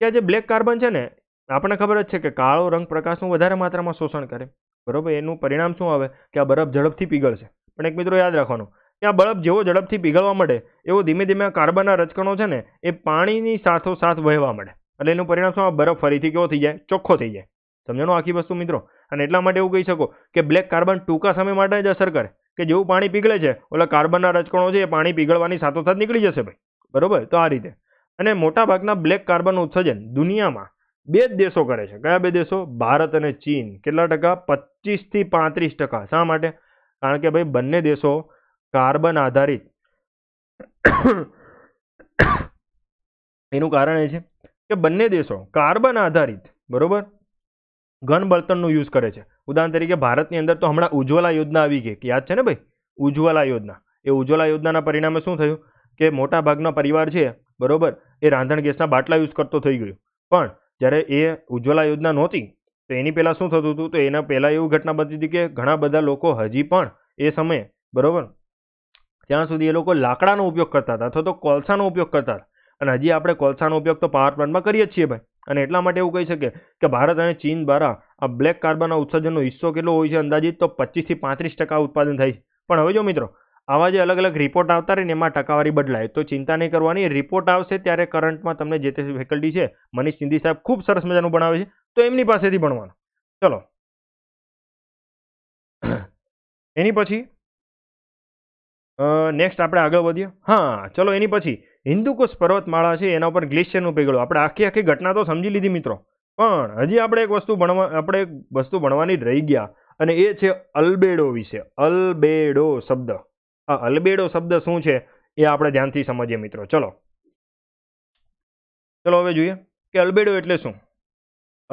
કે આ જે બ્લેક કાર્બન છે ને આપણને ખબર જ છે કે કાળો રંગ પ્રકાશનું વધારે માત્રામાં શોષણ કરે બરાબર એનું પરિણામ શું આવે કે આ બરફ ઝડપથી પીગળશે પણ એક મિત્રો યાદ રાખવાનો કે આ બરફ જેવો ઝડપથી પીગળવા મળે એવો ધીમે ધીમે આ કાર્બનના રચકણો છે ને એ પાણીની સાથોસાથ વહેવા મળે એટલે એનું પરિણામ શું બરફ ફરીથી કેવો થઈ જાય ચોખ્ખો થઈ જાય સમજણો આખી વસ્તુ મિત્રો અને એટલા માટે એવું કહી શકો કે બ્લેક કાર્બન ટૂંકા સમય માટે જ અસર કરે કે જેવું પાણી પીગળે છે ઓલા કાર્બનના રચકણો છે એ પાણી પીગળવાની સાથોસાથ નીકળી જશે ભાઈ બરોબર તો આ રીતે અને મોટાભાગના બ્લેક કાર્બન ઉત્સર્જન દુનિયામાં બે જ દેશો કરે છે કયા બે દેશો ભારત અને ચીન કેટલા ટકા પચીસથી પાંત્રીસ ટકા શા માટે કારણ કે ભાઈ બંને દેશો કાર્બન આધારિત (coughs) એનું કારણ એ છે કે બંને દેશો કાર્બન આધારિત બરોબર ઘન બળતણનું યુઝ કરે છે ઉદાહરણ તરીકે ભારતની અંદર તો હમણાં ઉજ્જવલા યોજના આવી ગઈ યાદ છે ને ભાઈ ઉજ્જવલા યોજના એ ઉજ્જવલા યોજનાના પરિણામે શું થયું કે મોટા ભાગના પરિવાર છે બરોબર એ રાંધણ ગેસના બાટલા યુઝ કરતો થઈ ગયો પણ જ્યારે એ ઉજ્જવલા યોજના નહોતી તો એની પહેલાં શું થતું હતું તો એના પહેલાં એવું ઘટના બનતી હતી કે ઘણા બધા લોકો હજી પણ એ સમયે બરોબર ત્યાં સુધી એ લોકો લાકડાનો ઉપયોગ કરતા હતા અથવા તો કોલસાનો ઉપયોગ કરતા હતા અને હજી આપણે કોલસાનો ઉપયોગ તો પાવર પ્લાન્ટમાં કરીએ છીએ ભાઈ અને એટલા માટે એવું કહી શકે કે ભારત અને ચીન દ્વારા આ બ્લેક કાર્બનના ઉત્સર્જનનો હિસ્સો કેટલો હોય છે અંદાજિત તો પચીસથી પાંત્રીસ ટકા ઉત્પાદન થાય છે પણ હવે જો મિત્રો આવા જે અલગ અલગ રિપોર્ટ આવતા રહે ને એમાં ટકાવારી બદલાય તો ચિંતા નહીં કરવાની રિપોર્ટ આવશે ત્યારે કરંટમાં તમને જે તે ફેકલ્ટી છે મનીષ સિંધી સાહેબ ખૂબ સરસ મજાનું ભણાવે છે તો એમની પાસેથી ભણવાનું ચલો એની પછી નેક્સ્ટ આપણે આગળ વધીએ હા ચલો એની પછી હિન્દુકુશ પર્વતમાળા છે એના ઉપર ગ્લેશિયરનું પીગળું આપણે આખી આખી ઘટના તો સમજી લીધી મિત્રો પણ હજી આપણે એક વસ્તુ ભણવા આપણે એક વસ્તુ ભણવાની જ રહી ગયા અને એ છે અલબેડો વિશે અલબેડો શબ્દ આ અલબેડો શબ્દ શું છે એ આપણે ધ્યાનથી સમજીએ મિત્રો ચલો ચલો હવે જોઈએ કે અલબેડો એટલે શું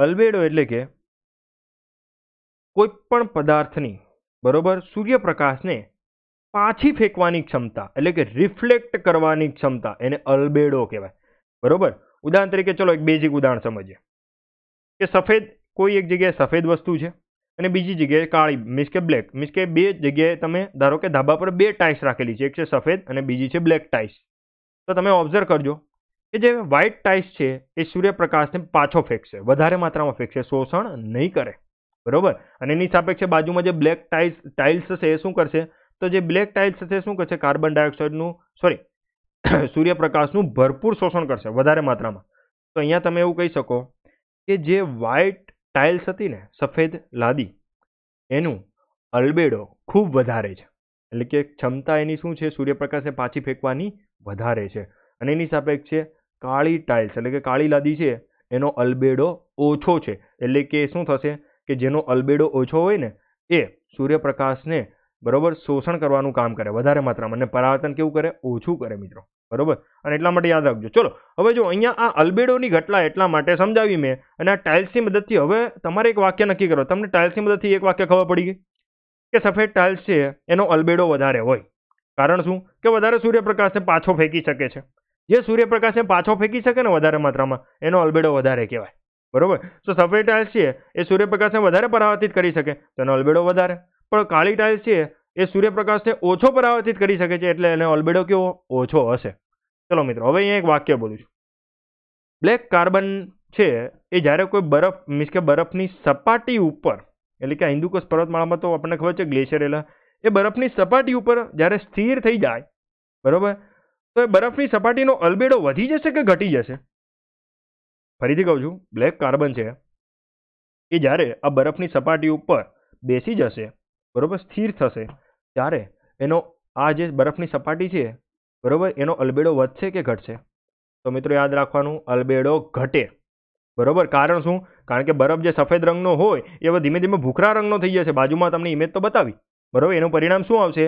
અલબેડો એટલે કે કોઈ પણ પદાર્થની બરોબર સૂર્યપ્રકાશને પાછી ફેંકવાની ક્ષમતા એટલે કે રિફ્લેક્ટ કરવાની ક્ષમતા એને અલબેડો કહેવાય બરોબર ઉદાહરણ તરીકે ચલો એક બેઝિક ઉદાહરણ સમજીએ કે સફેદ કોઈ એક જગ્યાએ સફેદ વસ્તુ છે અને બીજી જગ્યાએ કાળી મીન્સ કે બ્લેક મીન્સ કે બે જગ્યાએ તમે ધારો કે ધાબા પર બે ટાઇલ્સ રાખેલી છે એક છે સફેદ અને બીજી છે બ્લેક ટાઇલ્સ તો તમે ઓબ્ઝર્વ કરજો કે જે વ્હાઇટ ટાઇલ્સ છે એ સૂર્યપ્રકાશને પાછો ફેંકશે વધારે માત્રામાં ફેંકશે શોષણ નહીં કરે બરોબર અને એની સાપેક્ષે બાજુમાં જે બ્લેક ટાઇલ્સ ટાઇલ્સ હશે એ શું કરશે તો જે બ્લેક ટાઇલ્સ છે શું કરશે કાર્બન ડાયોક્સાઇડનું સોરી (coughs) સૂર્યપ્રકાશનું ભરપૂર શોષણ કરશે વધારે માત્રામાં તો અહીંયા તમે એવું કહી શકો કે જે વ્હાઇટ ટાઇલ્સ હતી ને સફેદ લાદી એનું અલબેડો ખૂબ વધારે છે એટલે કે ક્ષમતા એની શું છે સૂર્યપ્રકાશને પાછી ફેંકવાની વધારે છે અને એની સાપેક્ષ છે કાળી ટાઇલ્સ એટલે કે કાળી લાદી છે એનો અલબેડો ઓછો છે એટલે કે શું થશે કે જેનો અલબેડો ઓછો હોય ને એ સૂર્યપ્રકાશને બરોબર શોષણ કરવાનું કામ કરે વધારે માત્રામાં અને પરાવર્તન કેવું કરે ઓછું કરે મિત્રો બરોબર અને એટલા માટે યાદ રાખજો ચલો હવે જો અહીંયા આ અલ્બેડોની ઘટના એટલા માટે સમજાવી મેં અને આ ટાઇલ્સની મદદથી હવે તમારે એક વાક્ય નક્કી કરો તમને ટાઇલ્સની મદદથી એક વાક્ય ખબર પડી ગઈ કે સફેદ ટાઇલ્સ છે એનો અલ્બેડો વધારે હોય કારણ શું કે વધારે સૂર્યપ્રકાશને પાછો ફેંકી શકે છે જે સૂર્યપ્રકાશને પાછો ફેંકી શકે ને વધારે માત્રામાં એનો અલ્બેડો વધારે કહેવાય બરોબર તો સફેદ ટાઇલ્સ છે એ સૂર્યપ્રકાશને વધારે પરાવર્તિત કરી શકે તો એનો અલબેડો વધારે પણ કાળી ટાઇલ્સ છે એ સૂર્યપ્રકાશને ઓછો પરાવર્તિત કરી શકે છે એટલે એને ઓલ્બેડો કેવો ઓછો હશે ચલો મિત્રો હવે અહીંયા એક વાક્ય બોલું છું બ્લેક કાર્બન છે એ જ્યારે કોઈ બરફ મીન્સ કે બરફની સપાટી ઉપર એટલે કે હિન્દુકોશ પર્વતમાળામાં તો આપણને ખબર છે ગ્લેશિયર એટલે એ બરફની સપાટી ઉપર જ્યારે સ્થિર થઈ જાય બરાબર તો એ બરફની સપાટીનો અલબેડો વધી જશે કે ઘટી જશે ફરીથી કહું છું બ્લેક કાર્બન છે એ જ્યારે આ બરફની સપાટી ઉપર બેસી જશે બરાબર સ્થિર થશે ત્યારે એનો આ જે બરફની સપાટી છે બરાબર એનો અલબેડો વધશે કે ઘટશે તો મિત્રો યાદ રાખવાનું અલબેડો ઘટે બરાબર કારણ શું કારણ કે બરફ જે સફેદ રંગનો હોય એ હવે ધીમે ધીમે ભૂખરા રંગનો થઈ જશે બાજુમાં તમને ઇમેજ તો બતાવી બરોબર એનું પરિણામ શું આવશે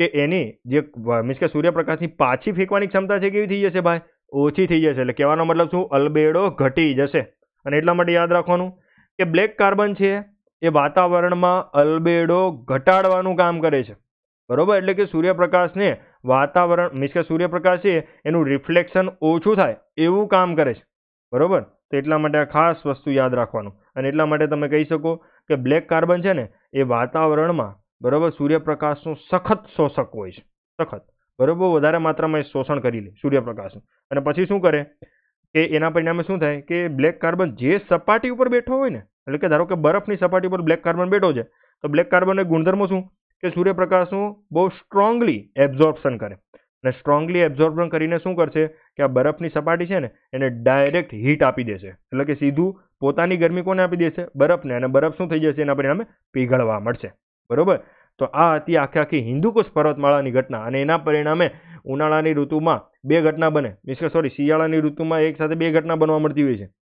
કે એની જે મીન્સ કે સૂર્યપ્રકાશની પાછી ફેંકવાની ક્ષમતા છે કેવી થઈ જશે ભાઈ ઓછી થઈ જશે એટલે કહેવાનો મતલબ શું અલબેડો ઘટી જશે અને એટલા માટે યાદ રાખવાનું કે બ્લેક કાર્બન છે એ વાતાવરણમાં અલબેડો ઘટાડવાનું કામ કરે છે બરાબર એટલે કે સૂર્યપ્રકાશને વાતાવરણ મીન્સ કે સૂર્યપ્રકાશ છે એનું રિફ્લેક્શન ઓછું થાય એવું કામ કરે છે બરાબર તો એટલા માટે આ ખાસ વસ્તુ યાદ રાખવાનું અને એટલા માટે તમે કહી શકો કે બ્લેક કાર્બન છે ને એ વાતાવરણમાં બરાબર સૂર્યપ્રકાશનું સખત શોષક હોય છે સખત બરાબર વધારે માત્રામાં એ શોષણ કરી લે સૂર્યપ્રકાશનું અને પછી શું કરે કે એના પરિણામે શું થાય કે બ્લેક કાર્બન જે સપાટી ઉપર બેઠો હોય ને એટલે કે ધારો કે બરફની સપાટી પર બ્લેક કાર્બન બેઠો છે તો બ્લેક કાર્બનને ગુણધર્મો શું કે સૂર્યપ્રકાશનું બહુ સ્ટ્રોંગલી એબ્ઝોર્પ્શન કરે અને સ્ટ્રોંગલી એબ્ઝોર્બન કરીને શું કરશે કે આ બરફની સપાટી છે ને એને ડાયરેક્ટ હીટ આપી દેશે એટલે કે સીધું પોતાની ગરમી કોને આપી દેશે બરફને અને બરફ શું થઈ જશે એના પરિણામે પીગળવા મળશે બરોબર તો આ હતી આખી આખી હિન્દુકુશ પર્વતમાળાની ઘટના અને એના પરિણામે ઉનાળાની ઋતુમાં બે ઘટના બને મીન્સ કે સોરી શિયાળાની ઋતુમાં એક સાથે બે ઘટના બનવા મળતી હોય છે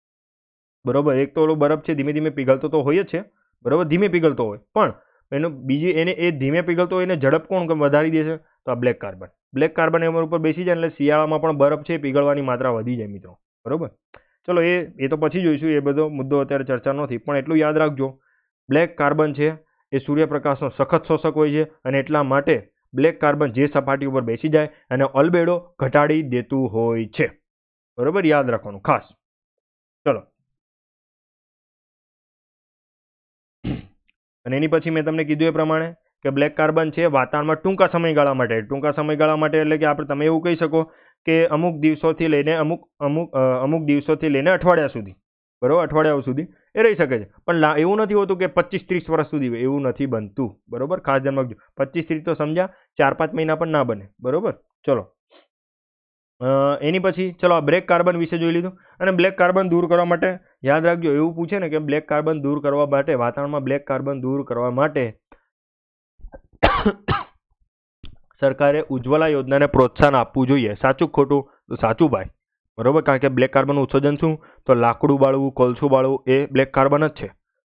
બરોબર એક તો ઓલો બરફ છે ધીમે ધીમે પીગળતો તો હોય જ છે બરોબર ધીમે પીગળતો હોય પણ એનું બીજી એને એ ધીમે પીગળતો હોય એને ઝડપ કોણ વધારી દેશે તો આ બ્લેક કાર્બન બ્લેક કાર્બન એમર ઉપર બેસી જાય એટલે શિયાળામાં પણ બરફ છે પીગળવાની માત્રા વધી જાય મિત્રો બરોબર ચલો એ એ તો પછી જોઈશું એ બધો મુદ્દો અત્યારે ચર્ચા નથી પણ એટલું યાદ રાખજો બ્લેક કાર્બન છે એ સૂર્યપ્રકાશનો સખત શોષક હોય છે અને એટલા માટે બ્લેક કાર્બન જે સપાટી ઉપર બેસી જાય અને અલબેડો ઘટાડી દેતું હોય છે બરાબર યાદ રાખવાનું ખાસ ચલો અને એની પછી મેં તમને કીધું એ પ્રમાણે કે બ્લેક કાર્બન છે વાતાવરણમાં ટૂંકા સમયગાળા માટે ટૂંકા સમયગાળા માટે એટલે કે આપણે તમે એવું કહી શકો કે અમુક દિવસોથી લઈને અમુક અમુક અમુક દિવસોથી લઈને અઠવાડિયા સુધી બરાબર અઠવાડિયાઓ સુધી એ રહી શકે છે પણ એવું નથી હોતું કે પચીસ ત્રીસ વર્ષ સુધી એવું નથી બનતું બરાબર ખાસ ધ્યાન રાખજો પચીસ ત્રીસ તો સમજ્યા ચાર પાંચ મહિના પણ ના બને બરાબર ચલો એની પછી ચલો આ બ્લેક કાર્બન વિશે જોઈ લીધું અને બ્લેક કાર્બન દૂર કરવા માટે યાદ રાખજો એવું પૂછે ને કે બ્લેક કાર્બન દૂર કરવા માટે વાતાવરણમાં બ્લેક કાર્બન દૂર કરવા માટે સરકારે ઉજ્જવલા યોજનાને પ્રોત્સાહન આપવું જોઈએ સાચું ખોટું તો સાચું ભાઈ બરોબર કારણ કે બ્લેક કાર્બનનું ઉત્સર્જન શું તો લાકડું બાળવું કોલસું બાળવું એ બ્લેક કાર્બન જ છે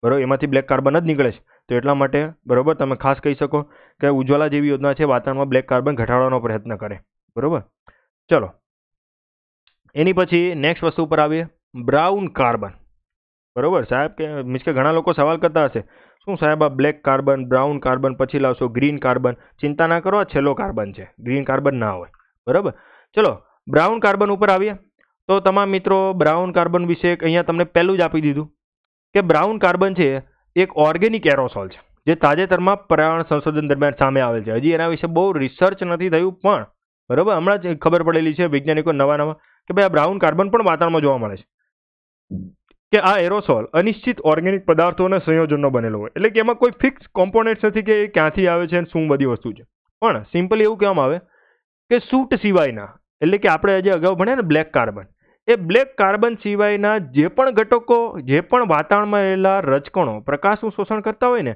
બરાબર એમાંથી બ્લેક કાર્બન જ નીકળે છે તો એટલા માટે બરોબર તમે ખાસ કહી શકો કે ઉજ્જવલા જેવી યોજના છે વાતાવરણમાં બ્લેક કાર્બન ઘટાડવાનો પ્રયત્ન કરે બરોબર ચલો એની પછી નેક્સ્ટ વસ્તુ ઉપર આવીએ બ્રાઉન કાર્બન બરાબર સાહેબ કે મીન્સ કે ઘણા લોકો સવાલ કરતા હશે શું સાહેબ આ બ્લેક કાર્બન બ્રાઉન કાર્બન પછી લાવશો ગ્રીન કાર્બન ચિંતા ના કરો આ છેલ્લો કાર્બન છે ગ્રીન કાર્બન ના હોય બરાબર ચલો બ્રાઉન કાર્બન ઉપર આવીએ તો તમામ મિત્રો બ્રાઉન કાર્બન વિશે અહીંયા તમને પહેલું જ આપી દીધું કે બ્રાઉન કાર્બન છે એક ઓર્ગેનિક એરોસોલ છે જે તાજેતરમાં પર્યાવરણ સંશોધન દરમિયાન સામે આવેલ છે હજી એના વિશે બહુ રિસર્ચ નથી થયું પણ બરાબર હમણાં જ ખબર પડેલી છે વૈજ્ઞાનિકો નવા નવા કે ભાઈ આ બ્રાઉન કાર્બન પણ વાતાવરણમાં જોવા મળે છે કે આ એરોસોલ અનિશ્ચિત ઓર્ગેનિક પદાર્થોના સંયોજનનો બનેલો હોય એટલે કે એમાં કોઈ ફિક્સ કોમ્પોનેન્ટ્સ નથી કે એ ક્યાંથી આવે છે અને શું બધી વસ્તુ છે પણ સિમ્પલ એવું કહેવામાં આવે કે સૂટ સિવાયના એટલે કે આપણે જે અગાઉ ભણ્યા ને બ્લેક કાર્બન એ બ્લેક કાર્બન સિવાયના જે પણ ઘટકો જે પણ વાતાવરણમાં રહેલા રચકણો પ્રકાશનું શોષણ કરતા હોય ને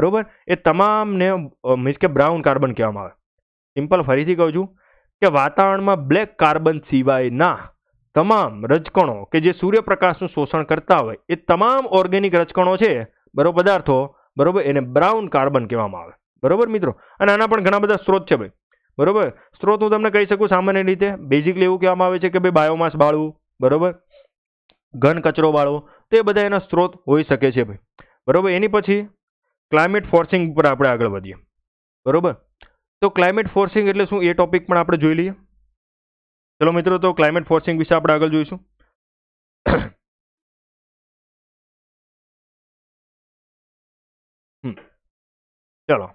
બરાબર એ તમામને મીન્સ કે બ્રાઉન કાર્બન કહેવામાં આવે સિમ્પલ ફરીથી કહું છું કે વાતાવરણમાં બ્લેક કાર્બન સિવાયના તમામ રજકણો કે જે સૂર્યપ્રકાશનું શોષણ કરતા હોય એ તમામ ઓર્ગેનિક રજકણો છે બરોબર પદાર્થો બરોબર એને બ્રાઉન કાર્બન કહેવામાં આવે બરોબર મિત્રો અને આના પણ ઘણા બધા સ્ત્રોત છે ભાઈ બરોબર સ્ત્રોત હું તમને કહી શકું સામાન્ય રીતે બેઝિકલી એવું કહેવામાં આવે છે કે ભાઈ બાયોમાસ બાળવું બરોબર ઘન કચરો બાળવો તે બધા એના સ્ત્રોત હોઈ શકે છે ભાઈ બરોબર એની પછી ક્લાઇમેટ ફોર્સિંગ ઉપર આપણે આગળ વધીએ બરોબર તો ક્લાઇમેટ ફોર્સિંગ એટલે શું એ ટોપિક પણ આપણે જોઈ લઈએ ચલો મિત્રો તો ક્લાઇમેટ ફોર્સિંગ વિશે આપણે આગળ જોઈશું ચલો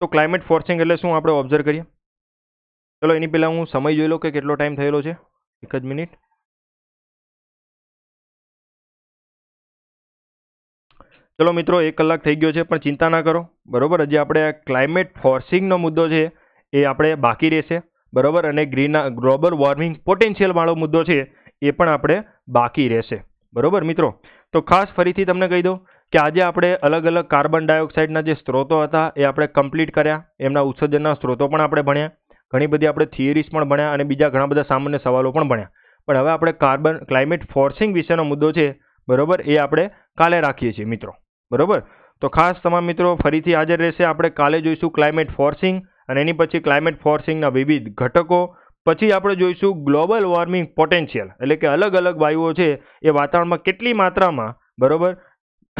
તો ક્લાઇમેટ ફોર્સિંગ એટલે શું આપણે ઓબ્ઝર્વ કરીએ ચલો એની પહેલાં હું સમય જોઈ લઉં કે કેટલો ટાઈમ થયેલો છે એક જ મિનિટ ચલો મિત્રો એક કલાક થઈ ગયો છે પણ ચિંતા ના કરો બરાબર હજી આપણે ક્લાઇમેટ ફોર્સિંગનો મુદ્દો છે એ આપણે બાકી રહેશે બરાબર અને ગ્રીન ગ્લોબલ વોર્મિંગ પોટેન્શિયલવાળો મુદ્દો છે એ પણ આપણે બાકી રહેશે બરાબર મિત્રો તો ખાસ ફરીથી તમને કહી દઉં કે આજે આપણે અલગ અલગ કાર્બન ડાયોક્સાઇડના જે સ્ત્રોતો હતા એ આપણે કમ્પ્લીટ કર્યા એમના ઉત્સર્જનના સ્ત્રોતો પણ આપણે ભણ્યા ઘણી બધી આપણે થિયરીઝ પણ ભણ્યા અને બીજા ઘણા બધા સામાન્ય સવાલો પણ ભણ્યા પણ હવે આપણે કાર્બન ક્લાઇમેટ ફોર્સિંગ વિશેનો મુદ્દો છે બરાબર એ આપણે કાલે રાખીએ છીએ મિત્રો બરોબર તો ખાસ તમામ મિત્રો ફરીથી હાજર રહેશે આપણે કાલે જોઈશું ક્લાઇમેટ ફોર્સિંગ અને એની પછી ક્લાઇમેટ ફોર્સિંગના વિવિધ ઘટકો પછી આપણે જોઈશું ગ્લોબલ વોર્મિંગ પોટેન્શિયલ એટલે કે અલગ અલગ વાયુઓ છે એ વાતાવરણમાં કેટલી માત્રામાં બરોબર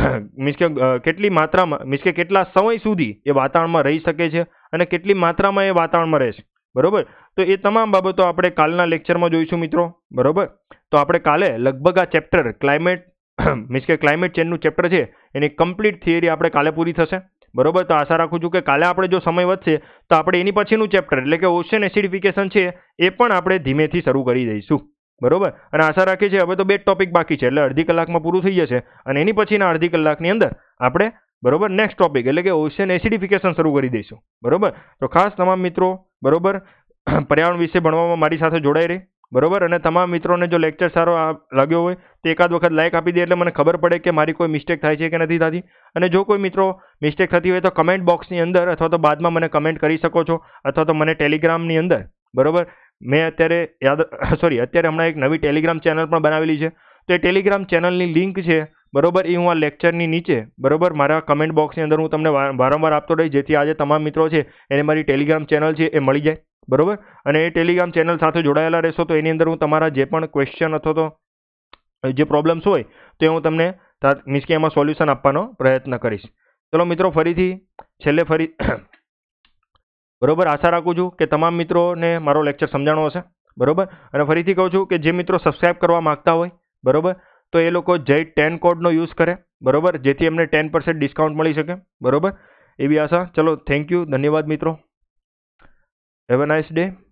(coughs) મીન્સ કે કેટલી માત્રામાં મીન્સ કે કેટલા સમય સુધી એ વાતાવરણમાં રહી શકે છે અને કેટલી માત્રામાં એ વાતાવરણમાં રહેશે બરાબર તો એ તમામ બાબતો આપણે કાલના લેક્ચરમાં જોઈશું મિત્રો બરોબર તો આપણે કાલે લગભગ આ ચેપ્ટર ક્લાઇમેટ (coughs) મીન્સ કે ક્લાઇમેટ ચેન્જનું ચેપ્ટર છે એની કમ્પ્લીટ થિયરી આપણે કાલે પૂરી થશે બરોબર તો આશા રાખું છું કે કાલે આપણે જો સમય વધશે તો આપણે એની પછીનું ચેપ્ટર એટલે કે ઓશન એસિડિફિકેશન છે એ પણ આપણે ધીમેથી શરૂ કરી દઈશું બરોબર અને આશા રાખીએ છીએ હવે તો બે ટોપિક બાકી છે એટલે અડધી કલાકમાં પૂરું થઈ જશે અને એની પછીના અડધી કલાકની અંદર આપણે બરોબર નેક્સ્ટ ટોપિક એટલે કે ઓશન એસિડિફિકેશન શરૂ કરી દઈશું બરોબર તો ખાસ તમામ મિત્રો બરોબર (clears throat) પર્યાવરણ વિશે ભણવામાં મારી સાથે જોડાઈ રહી બરોબર અને તમામ મિત્રોને જો લેક્ચર સારો લાગ્યો હોય તો એકાદ વખત લાઇક આપી દે એટલે મને ખબર પડે કે મારી કોઈ મિસ્ટેક થાય છે કે નથી થતી અને જો કોઈ મિત્રો મિસ્ટેક થતી હોય તો કમેન્ટ બોક્સની અંદર અથવા તો બાદમાં મને કમેન્ટ કરી શકો છો અથવા તો મને ટેલિગ્રામની અંદર બરોબર મેં અત્યારે યાદ સોરી (coughs) અત્યારે હમણાં એક નવી ટેલિગ્રામ ચેનલ પણ બનાવેલી છે તો એ ટેલિગ્રામ ચેનલની લિંક છે બરોબર એ હું આ લેક્ચરની નીચે બરોબર મારા કમેન્ટ બોક્સની અંદર હું તમને વારંવાર આપતો રહીશ જેથી આજે તમામ મિત્રો છે એને મારી ટેલિગ્રામ ચેનલ છે એ મળી જાય બરોબર અને એ ટેલિગ્રામ ચેનલ સાથે જોડાયેલા રહેશો તો એની અંદર હું તમારા જે પણ ક્વેશ્ચન અથવા તો જે પ્રોબ્લેમ્સ હોય તે હું તમને મીન્સ કે એમાં સોલ્યુશન આપવાનો પ્રયત્ન કરીશ ચલો મિત્રો ફરીથી છેલ્લે ફરી (coughs) બરોબર આશા રાખું છું કે તમામ મિત્રોને મારો લેક્ચર સમજાણો હશે બરોબર અને ફરીથી કહું છું કે જે મિત્રો સબસ્ક્રાઇબ કરવા માગતા હોય બરાબર તો એ લોકો જય ટેન કોડનો યુઝ કરે બરોબર જેથી એમને ટેન પર્સન્ટ ડિસ્કાઉન્ટ મળી શકે બરોબર એવી આશા ચલો થેન્ક યુ ધન્યવાદ મિત્રો Have a nice day.